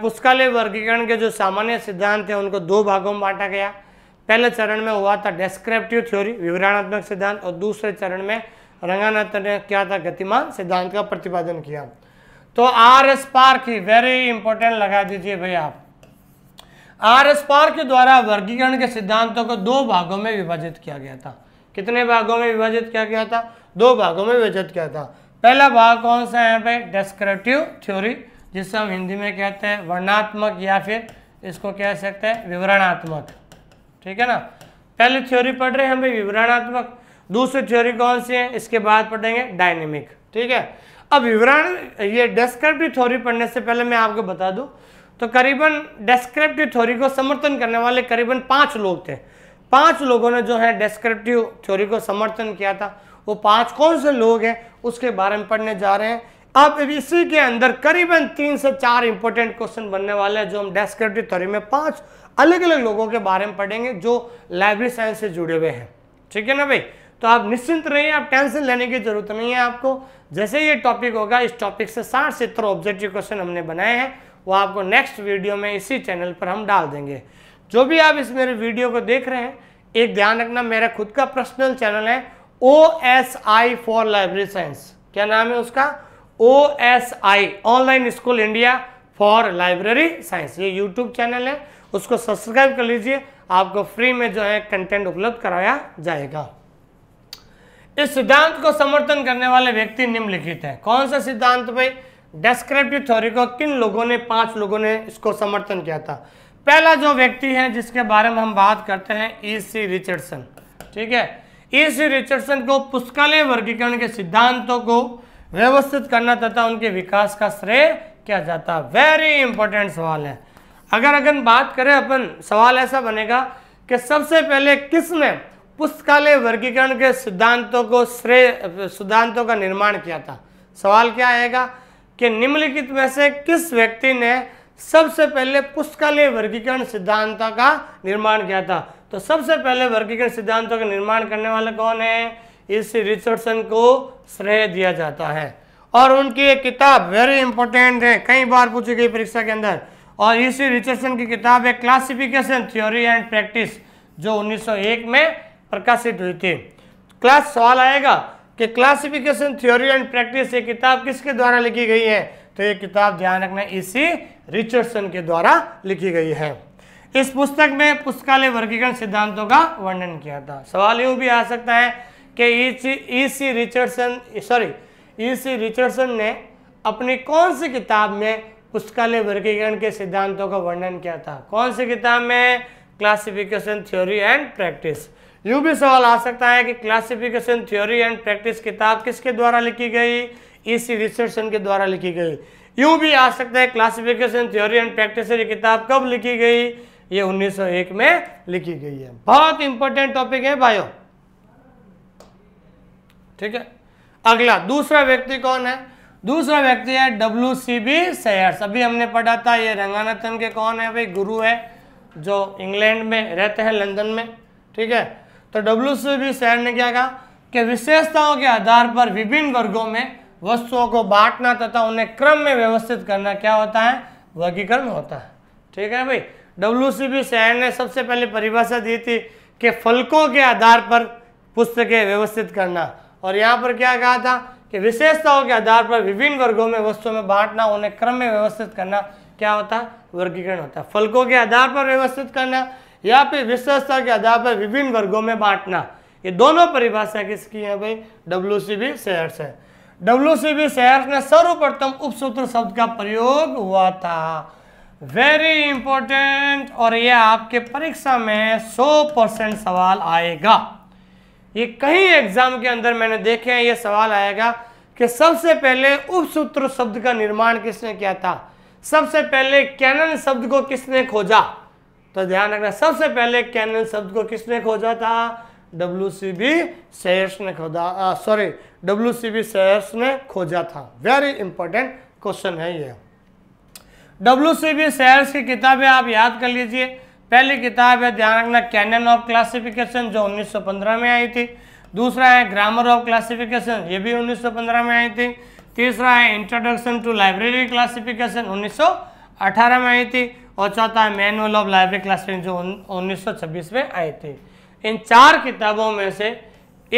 Speaker 1: पुस्तकालय वर्गीकरण के जो सामान्य सिद्धांत हैं उनको दो भागों में बांटा गया पहले चरण में हुआ था डेस्क्रिप्टिव थ्योरी विवरणात्मक सिद्धांत और दूसरे चरण में रंगानाथ ने क्या था गतिमान सिद्धांत का प्रतिपादन किया तो R S Parkhi very important लगा दीजिए भाई आप आर एस पार्क के द्वारा वर्गीकरण के सिद्धांतों को दो भागों में विभाजित किया गया था कितने भागों में विभाजित किया गया था दो भागों में विभाजित किया था पहला भाग कौन सा है भाई डेस्क्रिप्टिव थ्योरी जिससे हम हिंदी में कहते हैं वर्णात्मक या फिर इसको कह सकते हैं विवरणात्मक ठीक है ना पहले थ्योरी पढ़ रहे हैं हम भाई विवरणात्मक दूसरी थ्योरी कौन सी है इसके बाद पढ़ेंगे डायनेमिक ठीक है अब विवरण ये डेस्क्रिप्टिव थ्योरी पढ़ने से पहले मैं आपको बता दूं तो करीबन डेस्क्रिप्टिव थ्योरी को समर्थन करने वाले करीबन पाँच लोग थे पांच लोगों ने जो है डेस्क्रिप्टिव थ्योरी को समर्थन किया था वो पांच कौन से लोग हैं उसके बारे में पढ़ने जा रहे हैं अब इसी के अंदर करीबन तीन से चार इंपॉर्टेंट क्वेश्चन बनने वाले हैं जो हम डेस्क्रिप्टिव थ्योरी में पांच अलग अलग लोगों के बारे में पढ़ेंगे जो लाइब्रेरी साइंस से जुड़े हुए हैं ठीक है ना भाई तो आप निश्चिंत रहिए आप टेंशन लेने की जरूरत नहीं है आपको जैसे ये टॉपिक होगा इस टॉपिक से साठ सत्तर ऑब्जेक्टिव क्वेश्चन हमने बनाए हैं वो आपको नेक्स्ट वीडियो में इसी चैनल पर हम डाल देंगे जो भी आप इस मेरे वीडियो को देख रहे हैं एक ध्यान रखना मेरा खुद का पर्सनल चैनल है O S I for library science क्या नाम है उसका O S I online school India for library science ये यूट्यूब चैनल है उसको सब्सक्राइब कर लीजिए आपको फ्री में जो है कंटेंट उपलब्ध कराया जाएगा इस सिद्धांत को समर्थन करने वाले व्यक्ति निम्नलिखित हैं कौन सा सिद्धांत भाई डेस्क्रिप्टिव थ्योरी को किन लोगों ने पांच लोगों ने इसको समर्थन किया था पहला जो व्यक्ति है जिसके बारे में हम बात करते हैं ई सी रिचर्डसन ठीक है ई सी रिचर्डसन को पुस्तकालय वर्गीकरण के सिद्धांतों को व्यवस्थित करना तथा उनके विकास का श्रेय क्या जाता वेरी इंपॉर्टेंट सवाल है अगर अगर बात करें अपन सवाल ऐसा बनेगा कि सबसे पहले किसने पुस्तकालय वर्गीकरण के सिद्धांतों को श्रेय सिद्धांतों का निर्माण किया था सवाल क्या आएगा कि निम्नलिखित में से किस व्यक्ति ने सबसे पहले पुस्तकालय वर्गीकरण सिद्धांत का निर्माण किया था तो सबसे पहले वर्गीकरण सिद्धांतों का निर्माण करने वाले कौन है इस रिचर्डसन को श्रेय दिया जाता है और उनकी एक किताब वेरी इंपॉर्टेंट है कई बार पूछी गई परीक्षा के अंदर और इसी रिचर्डसन की किताब है क्लासिफिकेशन थ्योरी एंड प्रैक्टिस जो 1901 में प्रकाशित हुई थी क्लास सवाल आएगा कि क्लासिफिकेशन थ्योरी एंड प्रैक्टिस ये किताब किसके द्वारा लिखी गई है तो ये किताब ध्यान रखना इसी रिचर्डसन के द्वारा लिखी गई है इस पुस्तक में पुस्तकालय वर्गीकरण सिद्धांतों का वर्णन किया था सवाल यूं भी आ सकता है कि E C Richardson sorry E C Richardson ने अपनी कौन सी किताब में पुस्तकालय वर्गीकरण के सिद्धांतों का वर्णन किया था कौन सी किताब में क्लासिफिकेशन थ्योरी एंड प्रैक्टिस यूँ भी सवाल आ सकता है कि क्लासिफिकेशन थ्योरी एंड प्रैक्टिस किताब किसके द्वारा लिखी गई ई सी रिचर्डसन के द्वारा लिखी गई यूँ भी आ सकता है क्लासिफिकेशन थ्योरी एंड प्रैक्टिस ये किताब कब लिखी गई ये 1901 में लिखी गई है बहुत इंपॉर्टेंट टॉपिक है भाइयों ठीक है अगला दूसरा व्यक्ति कौन है दूसरा व्यक्ति है डब्ल्यू सी बी सैयर्स अभी हमने पढ़ा था ये रंगानाथन के कौन है भाई गुरु है जो इंग्लैंड में रहते हैं लंदन में ठीक है तो डब्ल्यू सी बी सैर ने क्या कहा कि विशेषताओं के आधार पर विभिन्न वर्गों में वस्तुओं को बांटना तथा उन्हें क्रम में व्यवस्थित करना क्या होता है वर्गीकरण होता है ठीक है भाई डब्ल्यू सी बी सैर ने सबसे पहले परिभाषा दी थी कि फलकों के आधार पर पुस्तकें व्यवस्थित करना और यहाँ पर क्या कहा था कि विशेषताओं के आधार पर विभिन्न वर्गों में वस्तुओं में बांटना उन्हें क्रम में व्यवस्थित करना क्या होता है वर्गीकरण होता है फलकों के आधार पर व्यवस्थित करना या फिर विशेषता के आधार पर विभिन्न वर्गों में बांटना ये दोनों परिभाषा किसकी है भाई डब्ल्यू सी बी शेयर्स है डब्ल्यू सी बी शेयर्स में सर्वप्रथम उपसूत्र शब्द का प्रयोग हुआ था वेरी इंपॉर्टेंट और यह आपके परीक्षा में 100 परसेंट सवाल आएगा ये कहीं एग्जाम के अंदर मैंने देखे हैं ये सवाल आएगा कि सबसे पहले उपसूत्र शब्द का निर्माण किसने किया था सबसे पहले कैनन शब्द को किसने खोजा तो ध्यान रखना सबसे पहले कैनन शब्द को किसने खोजा था डब्ल्यू सी बी सेयर्स ने खोजा sorry W C B Sayers ने खोजा था वेरी इंपॉर्टेंट क्वेश्चन है ये डब्ल्यू सी बी सेयर्स की किताबें आप याद कर लीजिए पहली किताब है ध्यान रखना कैनन ऑफ क्लासिफिकेशन जो 1915 में आई थी दूसरा है ग्रामर ऑफ क्लासिफिकेशन ये भी 1915 में आई थी तीसरा है इंट्रोडक्शन टू लाइब्रेरी क्लासिफिकेशन 1918 में आई थी और चौथा है मैनुअल ऑफ लाइब्रेरी क्लासिफिकेशन जो 1926 में आई थी इन चार किताबों में से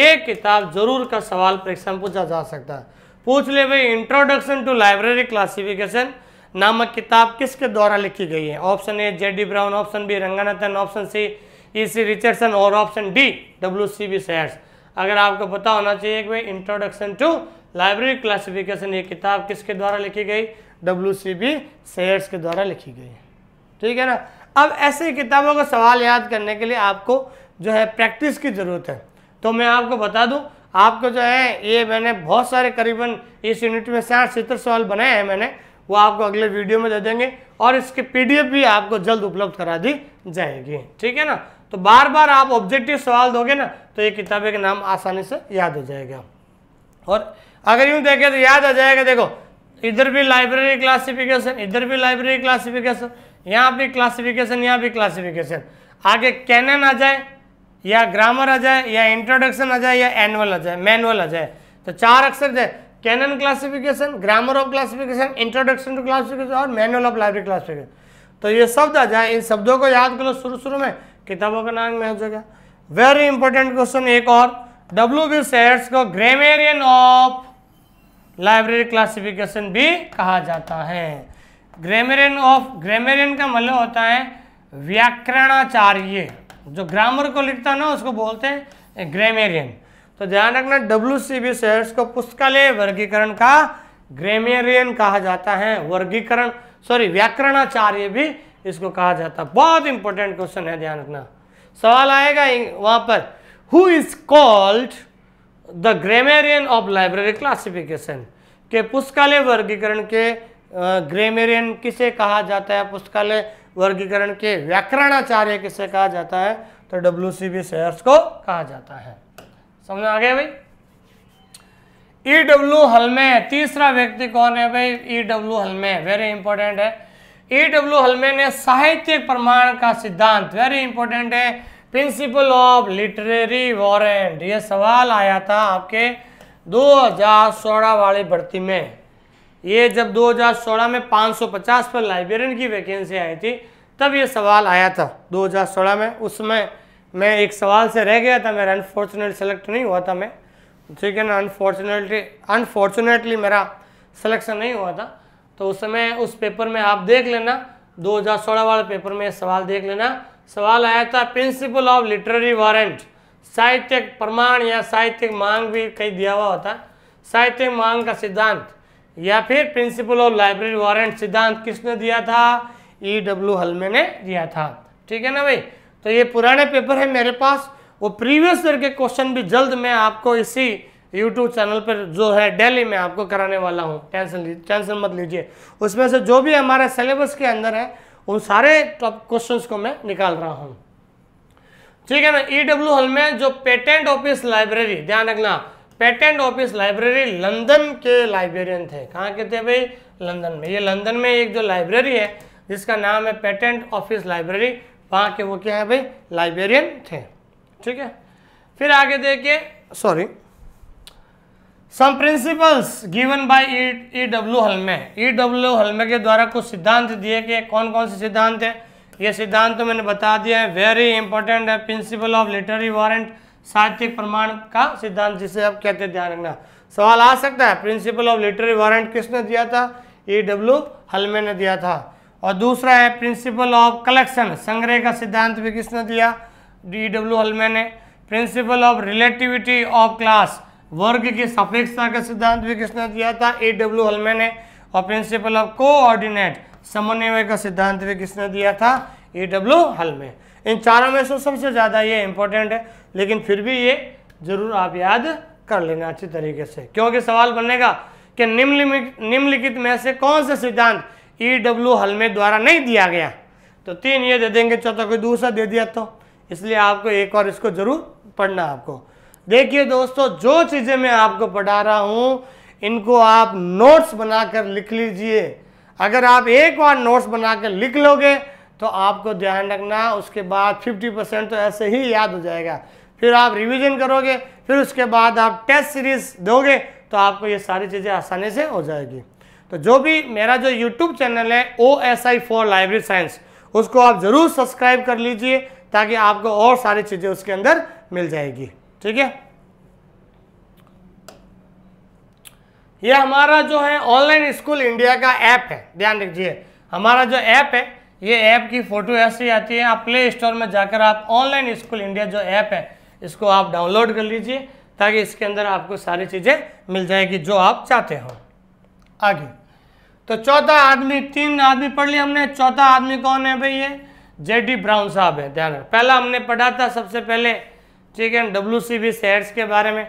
Speaker 1: एक किताब जरूर का सवाल परीक्षा में पूछा जा सकता है पूछ ले भाई इंट्रोडक्शन टू लाइब्रेरी क्लासिफिकेशन नामक किताब किसके द्वारा लिखी गई है option A J D Brown option B Ranganathan option C E C Richardson और option D W C B Sayers अगर आपको पता होना चाहिए कि भाई इंट्रोडक्शन टू लाइब्रेरी क्लासिफिकेशन ये किताब किसके द्वारा लिखी गई डब्ल्यू सी बी सैर्स के द्वारा लिखी गई ठीक है ना अब ऐसे किताबों का सवाल याद करने के लिए आपको जो है प्रैक्टिस की ज़रूरत है तो मैं आपको बता दूँ आपको जो है ये मैंने बहुत सारे करीबन इस यूनिट में साठ सत्तर सवाल बनाए हैं मैंने वो आपको अगले वीडियो में दे देंगे और इसकी पीडीएफ भी आपको जल्द उपलब्ध करा दी जाएगी ठीक है ना तो बार बार आप ऑब्जेक्टिव सवाल दोगे ना तो ये किताबें के नाम आसानी से याद हो जाएगा और अगर यूँ देखें तो याद आ जाएगा देखो इधर भी लाइब्रेरी क्लासिफिकेशन इधर भी लाइब्रेरी क्लासिफिकेशन यहाँ भी क्लासिफिकेशन यहाँ भी क्लासिफिकेशन आगे कैनन आ जाए या ग्रामर आ जाए या इंट्रोडक्शन आ जाए या एनुअल आ जाए मैनुअल आ जाए तो चार अक्षर जाए canon classification grammar of classification introduction to classification और मैनुअल ऑफ लाइब्रेरी क्लासिफिकेशन तो ये शब्द आ जाए इन शब्दों को याद करो शुरू शुरू में किताबों का नाम में हो जाएगा वेरी इंपॉर्टेंट क्वेश्चन एक और डब्ल्यू बी सेट्स को ग्रामेरियन ऑफ लाइब्रेरी क्लासिफिकेशन भी कहा जाता है ग्रामेरियन ऑफ ग्रामेरियन का मतलब होता है व्याकरणाचार्य जो ग्रामर को लिखता है ना उसको बोलते हैं ग्रामेरियन तो ध्यान रखना डब्ल्यू शेयर्स को पुस्तकालय वर्गीकरण का ग्रेमेरियन कहा जाता है वर्गीकरण सॉरी व्याकरणाचार्य भी इसको कहा जाता है बहुत इंपॉर्टेंट क्वेश्चन है ध्यान रखना सवाल आएगा वहां पर who is called the grammarian of library classification के पुस्तकालय वर्गीकरण के ग्रेमेरियन किसे कहा जाता है पुस्तकालय वर्गीकरण के व्याकरणाचार्य किसे कहा जाता है तो डब्ल्यू सी बी शेयर्स को कहा जाता है समझ में आ गया भाई ई e डब्ल्यू हलमे तीसरा व्यक्ति कौन है भाई E e W Hulme very important है ई डब्ल्यू हलमे ने साहित्य प्रमाण का सिद्धांत वेरी इंपॉर्टेंट है प्रिंसिपल ऑफ लिटरेरी वॉरेंट ये सवाल आया था आपके 2016 वाली भर्ती में ये जब 2016 में 550 पर लाइब्रेरियन की वैकेंसी आई थी तब ये सवाल आया था 2016 में उसमें मैं एक सवाल से रह गया था मेरा अनफॉर्चुनेट सेलेक्ट नहीं हुआ था मैं ठीक है ना अनफॉर्चुनेटली अनफॉर्चुनेटली मेरा सिलेक्शन नहीं हुआ था तो उस समय उस पेपर में आप देख लेना 2016 वाले पेपर में सवाल देख लेना सवाल आया था प्रिंसिपल ऑफ लिटरेरी वारंट साहित्यिक प्रमाण या साहित्यिक मांग भी कहीं दिया हुआ होता है साहित्यिक मांग का सिद्धांत या फिर प्रिंसिपल ऑफ लाइब्रेरी वारंट सिद्धांत किसने दिया था ई डब्ल्यू हलमे ने दिया था ठीक है ना भाई तो ये पुराने पेपर है मेरे पास वो प्रीवियस ईयर के क्वेश्चन भी जल्द मैं आपको इसी यूट्यूब चैनल पर जो है डेली में आपको कराने वाला हूँ टेंशन टेंशन मत लीजिए उसमें से जो भी हमारे सिलेबस के अंदर है उन सारे टॉप क्वेश्चंस को मैं निकाल रहा हूँ ठीक है ना ई डब्ल्यू हल में जो पेटेंट ऑफिस लाइब्रेरी ध्यान रखना पेटेंट ऑफिस लाइब्रेरी लंदन के लाइब्रेरियन थे कहाँ के थे भाई लंदन में ये लंदन में एक जो लाइब्रेरी है जिसका नाम है पेटेंट ऑफिस लाइब्रेरी वहाँ के वो क्या है भाई लाइब्रेरियन थे ठीक है फिर आगे देखिए sorry some principles given by E W Hulme E W Hulme के द्वारा कुछ सिद्धांत दिए कि कौन कौन से सिद्धांत हैं ये सिद्धांत तो मैंने बता दिया है वेरी इंपॉर्टेंट है प्रिंसिपल ऑफ लिटरेरी वारंट साहित्यिक प्रमाण का सिद्धांत जिसे आप कहते हैं ध्यान रखना सवाल आ सकता है प्रिंसिपल ऑफ लिटरेरी वारंट किसने दिया था ई डब्ल्यू हलमे ने दिया था और दूसरा है प्रिंसिपल ऑफ कलेक्शन संग्रह का सिद्धांत भी किसने दिया डी डब्ल्यू हलमे ने principle of relativity of class वर्ग की सापेक्षता का सिद्धांत भी किसने दिया था ए डब्ल्यू हलमे ने और प्रिंसिपल ऑफ कोऑर्डिनेट समन्वय का सिद्धांत भी किसने दिया था ए डब्ल्यू हलमे इन चारों में से सबसे ज़्यादा ये इंपॉर्टेंट है लेकिन फिर भी ये जरूर आप याद कर लेना अच्छी तरीके से क्योंकि सवाल बनेगा कि निम्नलिखित निम्नलिखित में से कौन सा सिद्धांत ई e डब्ल्यू हलमे द्वारा नहीं दिया गया तो तीन ये दे देंगे चौथा कोई दूसरा दे दिया तो इसलिए आपको एक और इसको जरूर पढ़ना आपको देखिए दोस्तों जो चीज़ें मैं आपको पढ़ा रहा हूँ इनको आप नोट्स बनाकर लिख लीजिए अगर आप एक बार नोट्स बनाकर लिख लोगे तो आपको ध्यान रखना उसके बाद 50 परसेंट तो ऐसे ही याद हो जाएगा फिर आप रिवीजन करोगे फिर उसके बाद आप टेस्ट सीरीज दोगे तो आपको ये सारी चीज़ें आसानी से हो जाएगी तो जो भी मेरा जो यूट्यूब चैनल है O S I for library science उसको आप ज़रूर सब्सक्राइब कर लीजिए ताकि आपको और सारी चीज़ें उसके अंदर मिल जाएगी ठीक है ये हमारा जो है ऑनलाइन स्कूल इंडिया का ऐप है ध्यान रखिए हमारा जो ऐप है ये ऐप की फ़ोटो ऐसी आती है आप प्ले स्टोर में जाकर आप ऑनलाइन स्कूल इंडिया जो ऐप है इसको आप डाउनलोड कर लीजिए ताकि इसके अंदर आपको सारी चीज़ें मिल जाएगी जो आप चाहते हो आगे तो चौथा आदमी तीन आदमी पढ़ लिया हमने चौथा आदमी कौन है भाई ये जे डी ब्राउन साहब है ध्यान पहला हमने पढ़ा था सबसे पहले ठीक है डब्ल्यू सी बी शेयर्स के बारे में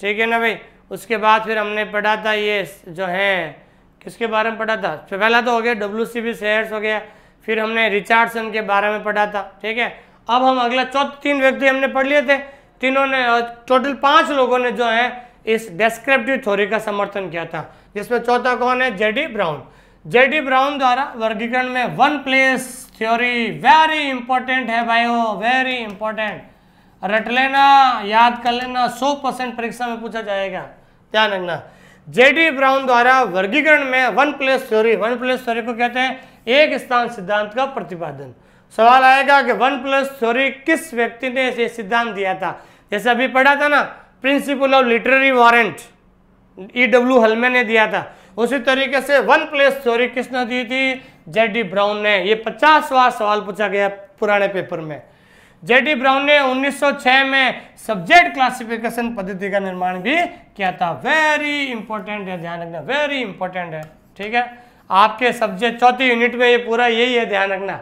Speaker 1: ठीक है ना भाई उसके बाद फिर हमने पढ़ा था ये जो हैं किसके बारे में पढ़ा था पहला तो हो गया डब्ल्यू सी बी शेयर्स हो गया फिर हमने रिचार्डसन के बारे में पढ़ा था ठीक है अब हम अगला चौथ तीन व्यक्ति हमने पढ़ लिए थे तीनों ने टोटल पाँच लोगों ने जो है इस डेस्क्रिप्टिव थ्योरी का समर्थन किया था जिसमें चौथा कौन है जेडी ब्राउन जेडी ब्राउन द्वारा वर्गीकरण में one place theory very important है हो वेरी इंपॉर्टेंट रट लेना याद कर लेना 100 परसेंट परीक्षा में पूछा जाएगा ध्यान रखना जेडी ब्राउन द्वारा वर्गीकरण में one place theory one place theory को कहते हैं एक स्थान सिद्धांत का प्रतिपादन सवाल आएगा कि वन प्लस थ्योरी किस व्यक्ति ने ये सिद्धांत दिया था जैसे अभी पढ़ा था ना principle of literary warrant E W Hulme ने दिया था उसी तरीके से वन प्लेस थ्योरी किसने दी थी जेडी डी ब्राउन ने ये पचासवा सवाल पूछा गया पुराने पेपर में जेडी ब्राउन ने 1906 में सब्जेक्ट क्लासिफिकेशन पद्धति का निर्माण भी किया था वेरी इंपॉर्टेंट है ध्यान रखना वेरी इंपॉर्टेंट है ठीक है आपके सब्जेक्ट चौथी यूनिट में ये पूरा यही है ध्यान रखना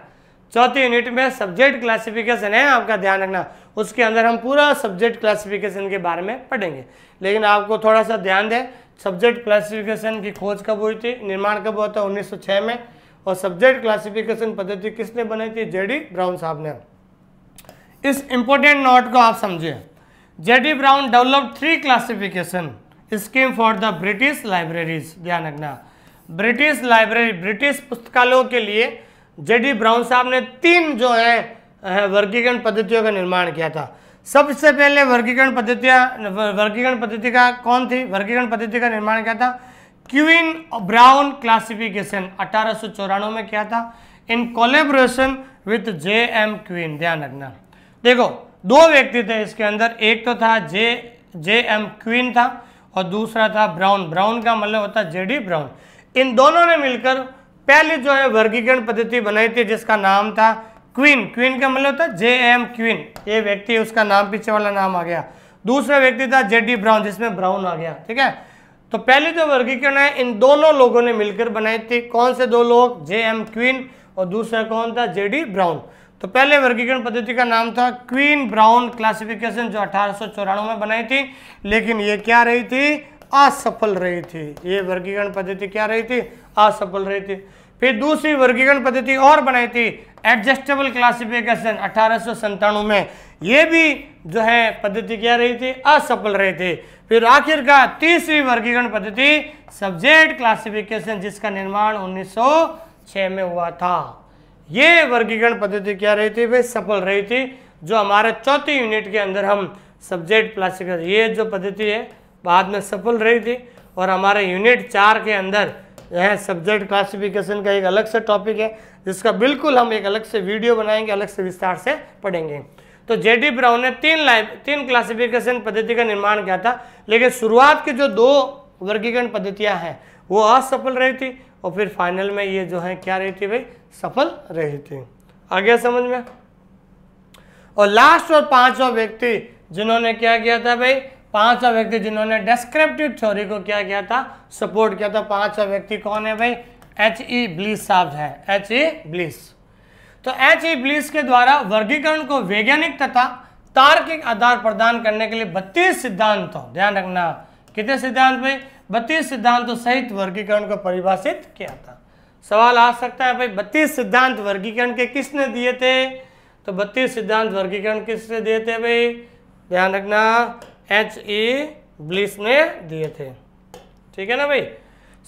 Speaker 1: चौथी यूनिट में सब्जेक्ट क्लासिफिकेशन है आपका ध्यान रखना उसके अंदर हम पूरा सब्जेक्ट क्लासिफिकेशन के बारे में पढ़ेंगे लेकिन आपको थोड़ा सा ध्यान दें सब्जेक्ट क्लासिफिकेशन की खोज कब हुई थी निर्माण कब हुआ था 1906 में और सब्जेक्ट क्लासिफिकेशन पद्धति किसने बनाई थी जेडी ब्राउन साहब ने इस इम्पोर्टेंट नोट को आप समझिए J D Brown develop three classification scheme for the British libraries ध्यान रखना ब्रिटिश लाइब्रेरी ब्रिटिश पुस्तकालयों के लिए जेडी ब्राउन साहब ने तीन जो है वर्गीकरण पद्धतियों का निर्माण किया था सबसे पहले वर्गीकरण पद्धतियाँ वर्गीकरण पद्धति का कौन थी वर्गीकरण पद्धति का निर्माण किया था क्यूविन ब्राउन क्लासिफिकेशन अठारह में किया था in collaboration with J M Quinn ध्यान रखना देखो दो व्यक्ति थे इसके अंदर एक तो था जे जे एम क्वीन था और दूसरा था ब्राउन ब्राउन का मतलब होता है जे डी ब्राउन इन दोनों ने मिलकर पहले जो है वर्गीकरण पद्धति बनाई थी जिसका नाम था क्वीन क्वीन का मतलब होता है जे एम क्वीन ये व्यक्ति उसका नाम पीछे वाला नाम आ गया दूसरा व्यक्ति था जे डी ब्राउन जिसमें ब्राउन आ गया ठीक है तो पहले जो वर्गीकरण है इन दोनों लोगों ने मिलकर बनाई थी कौन से दो लोग जे एम क्वीन और दूसरा कौन था जे डी ब्राउन तो पहले वर्गीकरण पद्धति का नाम था क्वीन ब्राउन क्लासिफिकेशन जो अठारह में बनाई थी लेकिन ये क्या रही थी असफल रही थी ये वर्गीकरण पद्धति क्या रही थी असफल रही थी फिर दूसरी वर्गीकरण पद्धति और बनाई थी एडजस्टेबल क्लासिफिकेशन अठारह में ये भी जो है पद्धति क्या रही थी असफल रही थी फिर आखिरकार तीसरी वर्गीकरण पद्धति सब्जेक्ट क्लासिफिकेशन जिसका निर्माण 1906 में हुआ था ये वर्गीकरण पद्धति क्या रही थी भाई सफल रही थी जो हमारे चौथी यूनिट के अंदर हम सब्जेक्ट क्लासिफिकेशन ये जो पद्धति है बाद में सफल रही थी और हमारे यूनिट चार के अंदर यह सब्जेक्ट क्लासिफिकेशन का एक अलग से टॉपिक है जिसका बिल्कुल हम एक अलग से वीडियो बनाएंगे अलग से विस्तार से पढ़ेंगे तो जे डी ब्राउन ने तीन लाइफ तीन क्लासिफिकेशन पद्धति का निर्माण किया था लेकिन शुरुआत की जो दो वर्गीकरण पद्धतियाँ हैं वो असफल रही थी और फिर फाइनल में ये जो है क्या रही थी भाई सफल रही थी आगे समझ में और लास्ट और पांचवा व्यक्ति जिन्होंने क्या किया था भाई पांचवा व्यक्ति जिन्होंने डिस्क्रिप्टिव थ्योरी को क्या किया था सपोर्ट किया था पांचवा व्यक्ति कौन है भाई एच ई ब्लिस साहब है एच ई ब्लिस तो एच ई ब्लिस के द्वारा वर्गीकरण को वैज्ञानिक तथा तार्किक आधार प्रदान करने के लिए बत्तीस सिद्धांतों ध्यान रखना कितने सिद्धांत भाई बत्तीस सिद्धांतों सहित वर्गीकरण को परिभाषित किया था सवाल आ सकता है भाई बत्तीस सिद्धांत वर्गीकरण के किसने दिए थे तो बत्तीस सिद्धांत वर्गीकरण किसने दिए थे भाई ध्यान रखना एच ई ब्लिस ने दिए थे ठीक है ना भाई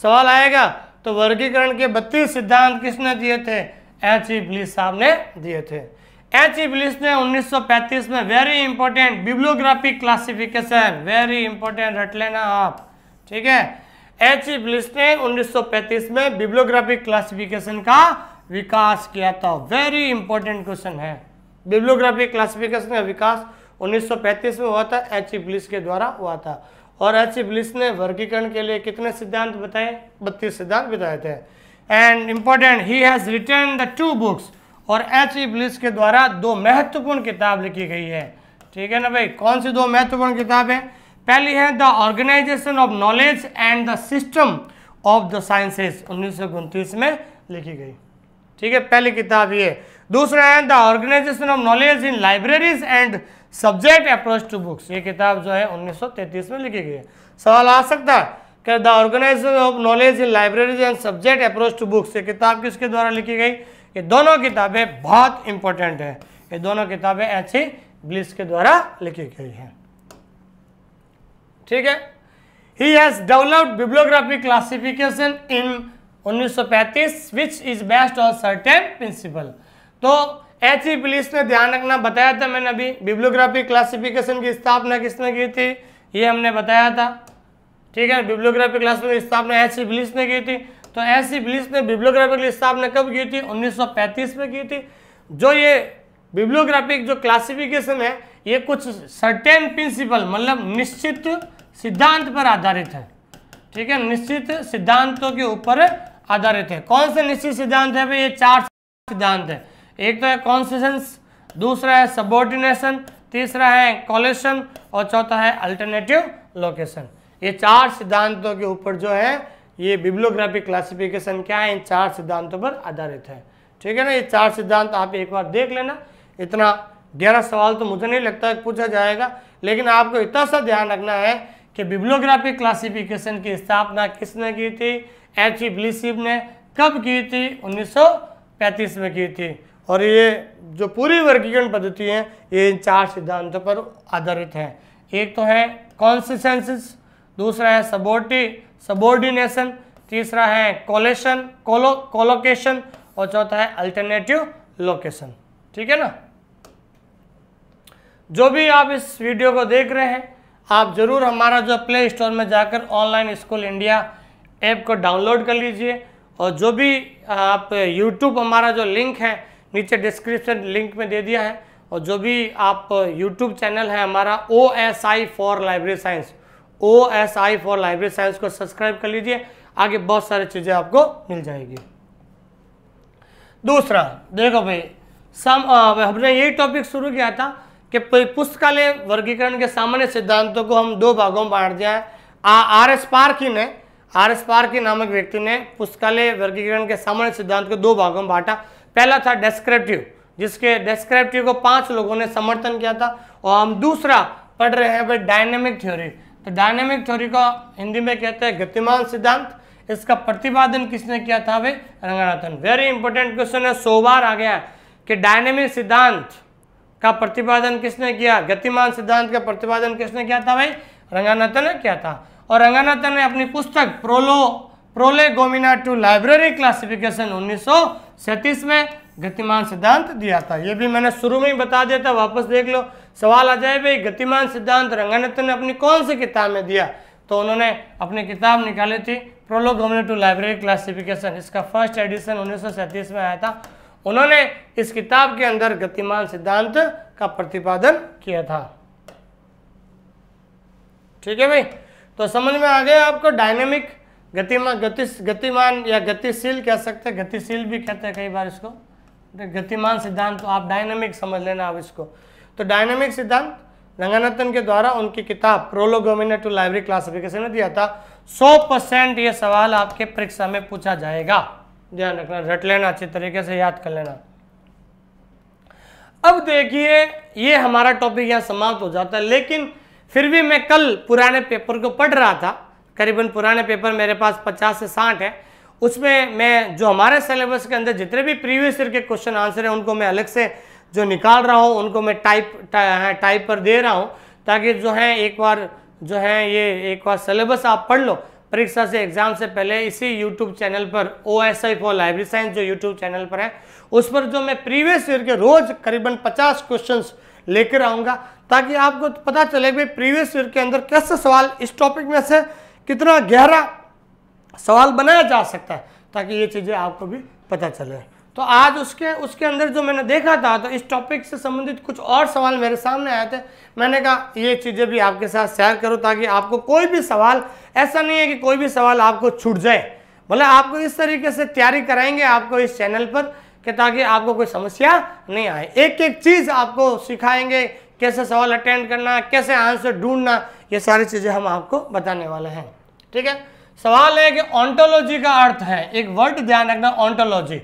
Speaker 1: सवाल आएगा तो वर्गीकरण के बत्तीस सिद्धांत किसने दिए थे एच ई ब्लिस साहब ने दिए थे एच ई ब्लिस ने 1935 में very important bibliography classification very important रट लेना आप ठीक है एच ई ब्लिस ने 1935 में बिब्लोग्राफी क्लासिफिकेशन का विकास किया था वेरी इंपॉर्टेंट क्वेश्चन है बिब्लोग्राफी क्लासिफिकेशन का विकास 1935 में हुआ था एच ई ब्लिस के द्वारा हुआ था और एच ई ब्लिस ने वर्गीकरण के लिए कितने सिद्धांत बताए बत्तीस सिद्धांत बताए थे and important he has written the two books और एच ब्लिस e. के द्वारा दो महत्वपूर्ण किताब लिखी गई है ठीक है ना भाई कौन सी दो महत्वपूर्ण किताब है पहली है the organisation of knowledge and the system of the sciences उन्नीस में लिखी गई ठीक है पहली किताब ये दूसरा है the organisation of knowledge in libraries and subject approach to books ये किताब जो है 1933 में लिखी गई है सवाल आ सकता है कि the organisation of knowledge in libraries and subject approach to books ये किताब किसके द्वारा लिखी गई ये दोनों किताबें बहुत इंपॉर्टेंट है ये दोनों किताबें ऐसी ब्लिस के द्वारा लिखी गई है ठीक है he has developed bibliography classification in 1935 सौ पैंतीस which is based on certain principle तो एच ई पुलिस ने ध्यान रखना बताया था मैंने अभी बिब्लोग्राफी क्लासिफिकेशन की स्थापना किसने की थी ये हमने बताया था ठीक है बिब्लोग्राफी क्लास की स्थापना एच ई पुलिस ने की थी तो एच सी पुलिस ने बिब्लोग्राफी की स्थापना कब की थी 1935 में की थी जो ये बिब्लोग्राफिक जो क्लासिफिकेशन है ये कुछ सर्टेन प्रिंसिपल मतलब निश्चित सिद्धांत पर आधारित है ठीक है निश्चित सिद्धांतों के ऊपर आधारित है कौन से निश्चित सिद्धांत है भाई ये चार सिद्धांत है एक तो है कॉन्सेंस दूसरा है सबोर्डिनेशन तीसरा है कॉलेशन और चौथा है अल्टरनेटिव लोकेशन ये चार सिद्धांतों के ऊपर जो है ये बिब्लोग्राफिक क्लासिफिकेशन क्या है इन चार सिद्धांतों पर आधारित है ठीक है ना ये चार सिद्धांत आप एक बार देख लेना इतना गहरा सवाल तो मुझे नहीं लगता है पूछा जाएगा लेकिन आपको इतना सा ध्यान रखना है कि बिब्लोग्राफिक क्लासिफिकेशन की स्थापना किसने की थी एच ई ब्लिसिप ने कब की थी 1935 में की थी और ये जो पूरी वर्गीकरण पद्धति है ये इन चार सिद्धांतों पर आधारित है एक तो है कॉन्सिसेंसिस दूसरा है सबोर्टी सबोर्डिनेशन तीसरा है कोलेशन कोलो कोलोकेशन और चौथा है अल्टरनेटिव लोकेशन ठीक है ना जो भी आप इस वीडियो को देख रहे हैं आप ज़रूर हमारा जो प्ले स्टोर में जाकर ऑनलाइन स्कूल इंडिया ऐप को डाउनलोड कर लीजिए और जो भी आप यूट्यूब हमारा जो लिंक है नीचे डिस्क्रिप्शन लिंक में दे दिया है और जो भी आप यूट्यूब चैनल है हमारा O S I for library science O S I for library science को सब्सक्राइब कर लीजिए आगे बहुत सारी चीज़ें आपको मिल जाएगी दूसरा देखो भाई सम हमने यही टॉपिक शुरू किया था कि पुस्तकालय वर्गीकरण के सामान्य सिद्धांतों को हम दो भागों में बांट दिया है आर एस पार्की ने आर एस पार्की नामक व्यक्ति ने पुस्तकालय वर्गीकरण के सामान्य सिद्धांत को दो भागों में बांटा पहला था डेस्क्रिप्टिव जिसके डेस्क्रिप्टिव को पांच लोगों ने समर्थन किया था और हम दूसरा पढ़ रहे हैं भाई डायनेमिक थ्योरी तो डायनेमिक थ्योरी को हिंदी में कहते हैं गतिमान सिद्धांत इसका प्रतिपादन किसने किया था भाई रंगनाथन वेरी इंपॉर्टेंट क्वेश्चन है सो बार आ गया कि डायनेमिक सिद्धांत का प्रतिपादन किसने किया गतिमान सिद्धांत का प्रतिपादन किसने किया था भाई रंगानाथन ने किया था और रंगानाथन ने अपनी पुस्तक प्रोलो prolegomena to library classification उन्नीस में गतिमान सिद्धांत दिया था ये भी मैंने शुरू में ही बता दिया था वापस देख लो सवाल आ जाए भाई गतिमान सिद्धांत रंगानंदन ने अपनी कौन सी किताब में दिया तो उन्होंने अपनी किताब निकाली थी prolegomena to library classification इसका फर्स्ट एडिशन उन्नीस में आया था उन्होंने इस किताब के अंदर गतिमान सिद्धांत का प्रतिपादन किया था ठीक है भाई तो समझ में आ गया आपको डायनेमिक गतिमान गति गतिमान या गतिशील कह सकते हैं गतिशील भी कहते हैं कई बार इसको तो गतिमान सिद्धांत तो आप डायनेमिक समझ लेना आप इसको तो डायनेमिक सिद्धांत रंगानंदन के द्वारा उनकी किताब प्रोलोगोमिनेट टू लाइब्रेरी क्लासिफिकेशन में दिया था 100 परसेंट ये सवाल आपके परीक्षा में पूछा जाएगा ध्यान रखना रट लेना अच्छी तरीके से याद कर लेना अब देखिए ये हमारा टॉपिक यहाँ समाप्त हो जाता है लेकिन फिर भी मैं कल पुराने पेपर को पढ़ रहा था करीबन पुराने पेपर मेरे पास पचास से साठ है उसमें मैं जो हमारे सिलेबस के अंदर जितने भी प्रीवियस ईयर के क्वेश्चन आंसर हैं उनको मैं अलग से जो निकाल रहा हूँ उनको मैं टाइप टा, टाइप पर दे रहा हूँ ताकि जो है एक बार जो है ये एक बार सिलेबस आप पढ़ लो परीक्षा से एग्जाम से पहले इसी यूट्यूब चैनल पर O S I for library science जो यूट्यूब चैनल पर है उस पर जो मैं प्रीवियस ईयर के रोज़ करीबन पचास क्वेश्चन लेकर आऊँगा ताकि आपको पता चले भाई प्रीवियस ईयर के अंदर कैसे सवाल इस टॉपिक में से कितना गहरा सवाल बनाया जा सकता है ताकि ये चीज़ें आपको भी पता चले तो आज उसके उसके अंदर जो मैंने देखा था तो इस टॉपिक से संबंधित कुछ और सवाल मेरे सामने आए थे मैंने कहा ये चीज़ें भी आपके साथ शेयर करूँ ताकि आपको कोई भी सवाल ऐसा नहीं है कि कोई भी सवाल आपको छूट जाए बोले आपको इस तरीके से तैयारी कराएंगे आपको इस चैनल पर कि ताकि आपको कोई समस्या नहीं आए एक एक चीज़ आपको सिखाएंगे कैसे सवाल अटेंड करना कैसे आंसर ढूंढना ये सारी चीज़ें हम आपको बताने वाले हैं ठीक है सवाल है कि ऑन्टोलॉजी का अर्थ है एक वर्ड ध्यान रखना ऑन्टोलॉजी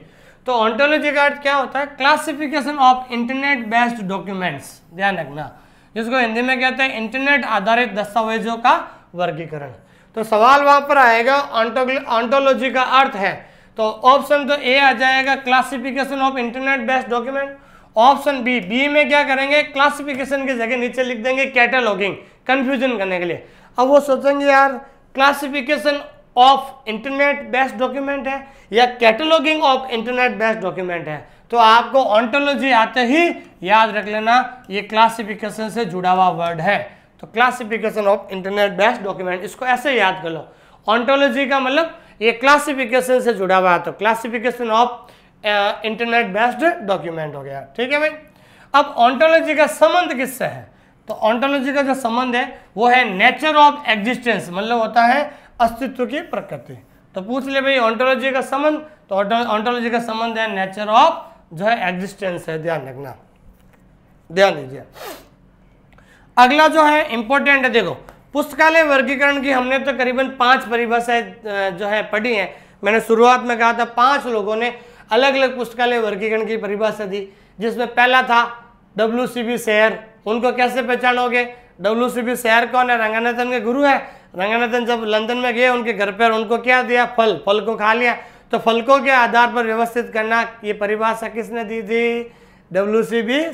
Speaker 1: तो ऑन्टोलॉजी का अर्थ क्या होता है classification of internet based documents ध्यान रखना जिसको हिंदी में कहते हैं इंटरनेट आधारित दस्तावेजों का वर्गीकरण तो सवाल वहां पर आएगा ऑन्टोलॉजी का अर्थ है तो ऑप्शन तो ए आ जाएगा classification of internet based document option B B में क्या करेंगे क्लासिफिकेशन की जगह नीचे लिख देंगे कैटलॉगिंग कंफ्यूजन करने के लिए अब वो सोचेंगे यार classification of internet based document है या cataloguing of internet based document है तो आपको ऑन्टोलॉजी आते ही याद रख लेना ये क्लासिफिकेशन से जुड़ा हुआ वर्ड है तो classification of internet based document इसको ऐसे याद कर लो ऑन्टोलॉजी का मतलब ये क्लासिफिकेशन से जुड़ा हुआ है तो classification of internet based document हो गया ठीक है भाई अब ऑन्टोलॉजी का संबंध किससे है तो ऑन्टोलॉजी का जो संबंध है वो है नेचर ऑफ एग्जिस्टेंस मतलब होता है अस्तित्व की प्रकृति तो पूछ ले भाई ऑन्टोलॉजी का संबंध तो ऑन्टोलॉजी का संबंध है नेचर ऑफ जो है एग्जिस्टेंस है ध्यान रखना ध्यान दीजिए अगला जो है इंपॉर्टेंट है देखो पुस्तकालय वर्गीकरण की हमने तो करीबन पांच परिभाषाएं जो है पढ़ी हैं मैंने शुरुआत में कहा था पांच लोगों ने अलग अलग पुस्तकालय वर्गीकरण की परिभाषा दी जिसमें पहला था डब्ल्यू सी बी शेयर उनको कैसे पहचानोगे डब्ल्यू शहर कौन है रंगानाथन के गुरु है रंगानाथन जब लंदन में गए उनके घर पर उनको क्या दिया फल फल को खा लिया तो फलकों के आधार पर व्यवस्थित करना ये परिभाषा किसने दी थी डब्ल्यू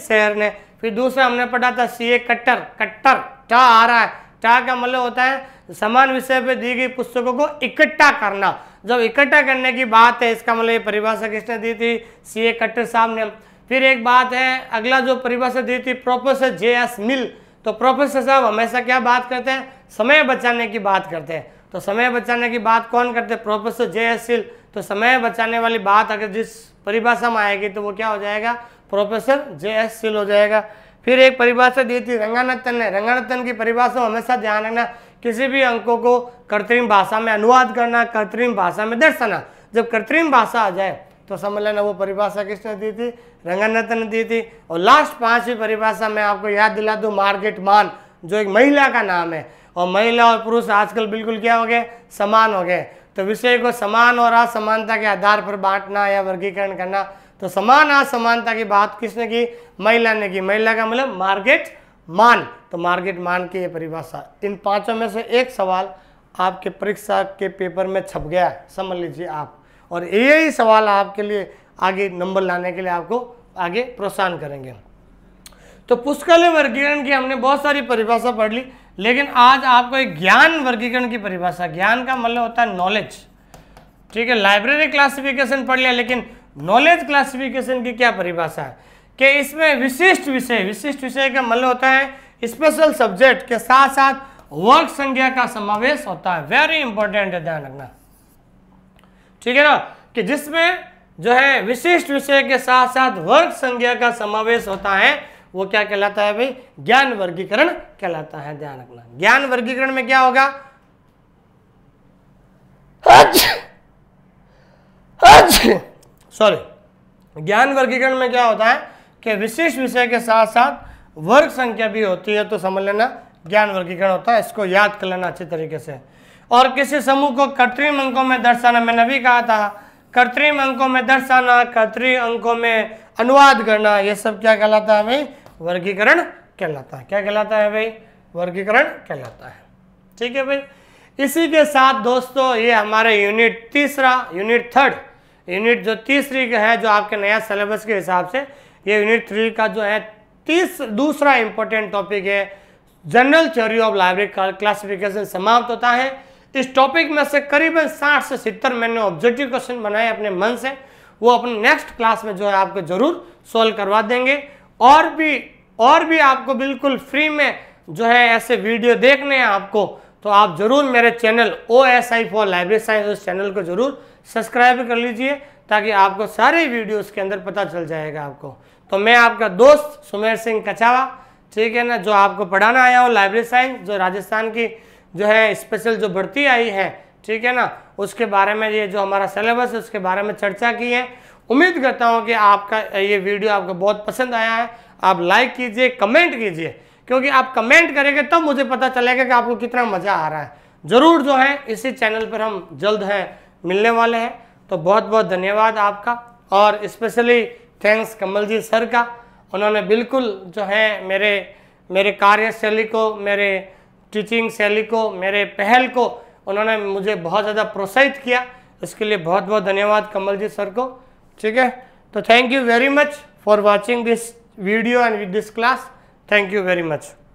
Speaker 1: शहर ने फिर दूसरा हमने पढ़ा था सी ए कट्टर कट्टर टा आ रहा है टा का मतलब होता है समान विषय पर दी गई पुस्तकों को इकट्ठा करना जब इकट्ठा करने की बात है इसका मतलब ये परिभाषा किसने दी थी सी ए कट्टर साहब ने फिर एक बात है अगला जो परिभाषा दी थी प्रोफेसर जे एस मिल तो प्रोफेसर साहब हमेशा क्या बात करते हैं समय बचाने की बात करते हैं तो समय बचाने की बात कौन करते हैं प्रोफेसर जे एस सिल तो समय बचाने वाली बात अगर जिस परिभाषा में आएगी तो वो क्या हो जाएगा प्रोफेसर जे एस सिल हो जाएगा फिर एक परिभाषा दी थी रंगानतन ने रंगानतन की परिभाषा हमेशा ध्यान रखना किसी भी अंकों को कृत्रिम भाषा में अनुवाद करना कृत्रिम भाषा में दर्शाना जब कृत्रिम भाषा आ जाए तो सम्मेलन वो परिभाषा किसने दी थी रंगानत ने दी थी और लास्ट पांचवी परिभाषा मैं आपको याद दिला दू मार्केट मान जो एक महिला का नाम है और महिला और पुरुष आजकल बिल्कुल क्या हो गए समान हो गए तो विषय को समान और असमानता के आधार पर बांटना या वर्गीकरण करना तो समान असमानता की बात किसने की महिला ने की महिला का मतलब मार्केट मान तो मार्केट मान की ये परिभाषा इन पांचों में से एक सवाल आपके परीक्षा के पेपर में छप गया समझ लीजिए आप और यही सवाल आपके लिए आगे नंबर लाने के लिए आपको आगे प्रोत्साहन करेंगे तो पुस्तकालय वर्गीकरण की हमने बहुत सारी परिभाषा पढ़ ली लेकिन आज आपको एक ज्ञान वर्गीकरण की परिभाषा ज्ञान का मतलब होता है नॉलेज ठीक है लाइब्रेरी क्लासिफिकेशन पढ़ लिया लेकिन नॉलेज क्लासिफिकेशन की क्या परिभाषा है कि इसमें विशिष्ट विषय विशिष्ट विषय का मतलब होता है स्पेशल सब्जेक्ट के साथ साथ वर्ग संज्ञा का समावेश होता है वेरी इंपॉर्टेंट है ध्यान रखना ठीक है ना कि जिसमें जो है विशिष्ट विषय के साथ साथ वर्ग संज्ञा का समावेश होता है वो क्या कहलाता है भाई ज्ञान वर्गीकरण कहलाता है ध्यान रखना ज्ञान वर्गीकरण में क्या होगा सॉरी ज्ञान वर्गीकरण में क्या होता है कि विशिष्ट विषय के साथ साथ वर्ग संख्या भी होती है तो समझ लेना ज्ञान वर्गीकरण होता है इसको याद कर लेना अच्छे तरीके से और किसी समूह को कृत्रिम अंकों में दर्शाना मैंने भी कहा था कृत्रिम अंकों में दर्शाना कृत्रिम अंकों में अनुवाद करना ये सब क्या कहलाता है भाई वर्गीकरण कहलाता है क्या कहलाता है भाई वर्गीकरण कहलाता है ठीक है भाई इसी के साथ दोस्तों ये हमारे यूनिट तीसरा यूनिट थर्ड यूनिट जो तीसरी का है जो आपके नया सिलेबस के हिसाब से ये यूनिट थ्री का जो है तीस दूसरा इंपॉर्टेंट टॉपिक है general theory of library classification समाप्त होता है इस टॉपिक में से करीबन 60 से 70 मैंने ऑब्जेक्टिव क्वेश्चन बनाए अपने मन से वो अपने नेक्स्ट क्लास में जो है आपको जरूर सॉल्व करवा देंगे और भी और भी आपको बिल्कुल फ्री में जो है ऐसे वीडियो देखने हैं आपको तो आप जरूर मेरे channel O S I for library science उस चैनल को जरूर सब्सक्राइब कर लीजिए ताकि आपको सारे वीडियो के अंदर पता चल जाएगा आपको तो मैं आपका दोस्त सुमेर सिंह कचावा ठीक है ना जो आपको पढ़ाना आया हूँ लाइब्रेरी साइंस जो राजस्थान की जो है स्पेशल जो भर्ती आई है ठीक है ना उसके बारे में ये जो हमारा सिलेबस है उसके बारे में चर्चा की है उम्मीद करता हूँ कि आपका ये वीडियो आपको बहुत पसंद आया है आप लाइक कीजिए कमेंट कीजिए क्योंकि आप कमेंट करेंगे तब तो मुझे पता चलेगा कि आपको कितना मज़ा आ रहा है ज़रूर जो है इसी चैनल पर हम जल्द हैं मिलने वाले हैं तो बहुत बहुत धन्यवाद आपका और specially thanks Kamal ji sir का उन्होंने बिल्कुल जो है मेरे मेरे कार्यशैली को मेरे टीचिंग शैली को मेरे पहल को उन्होंने मुझे बहुत ज़्यादा प्रोत्साहित किया उसके लिए बहुत बहुत धन्यवाद कमल जी सर को ठीक है तो thank you very much for watching this video and with this class thank you very much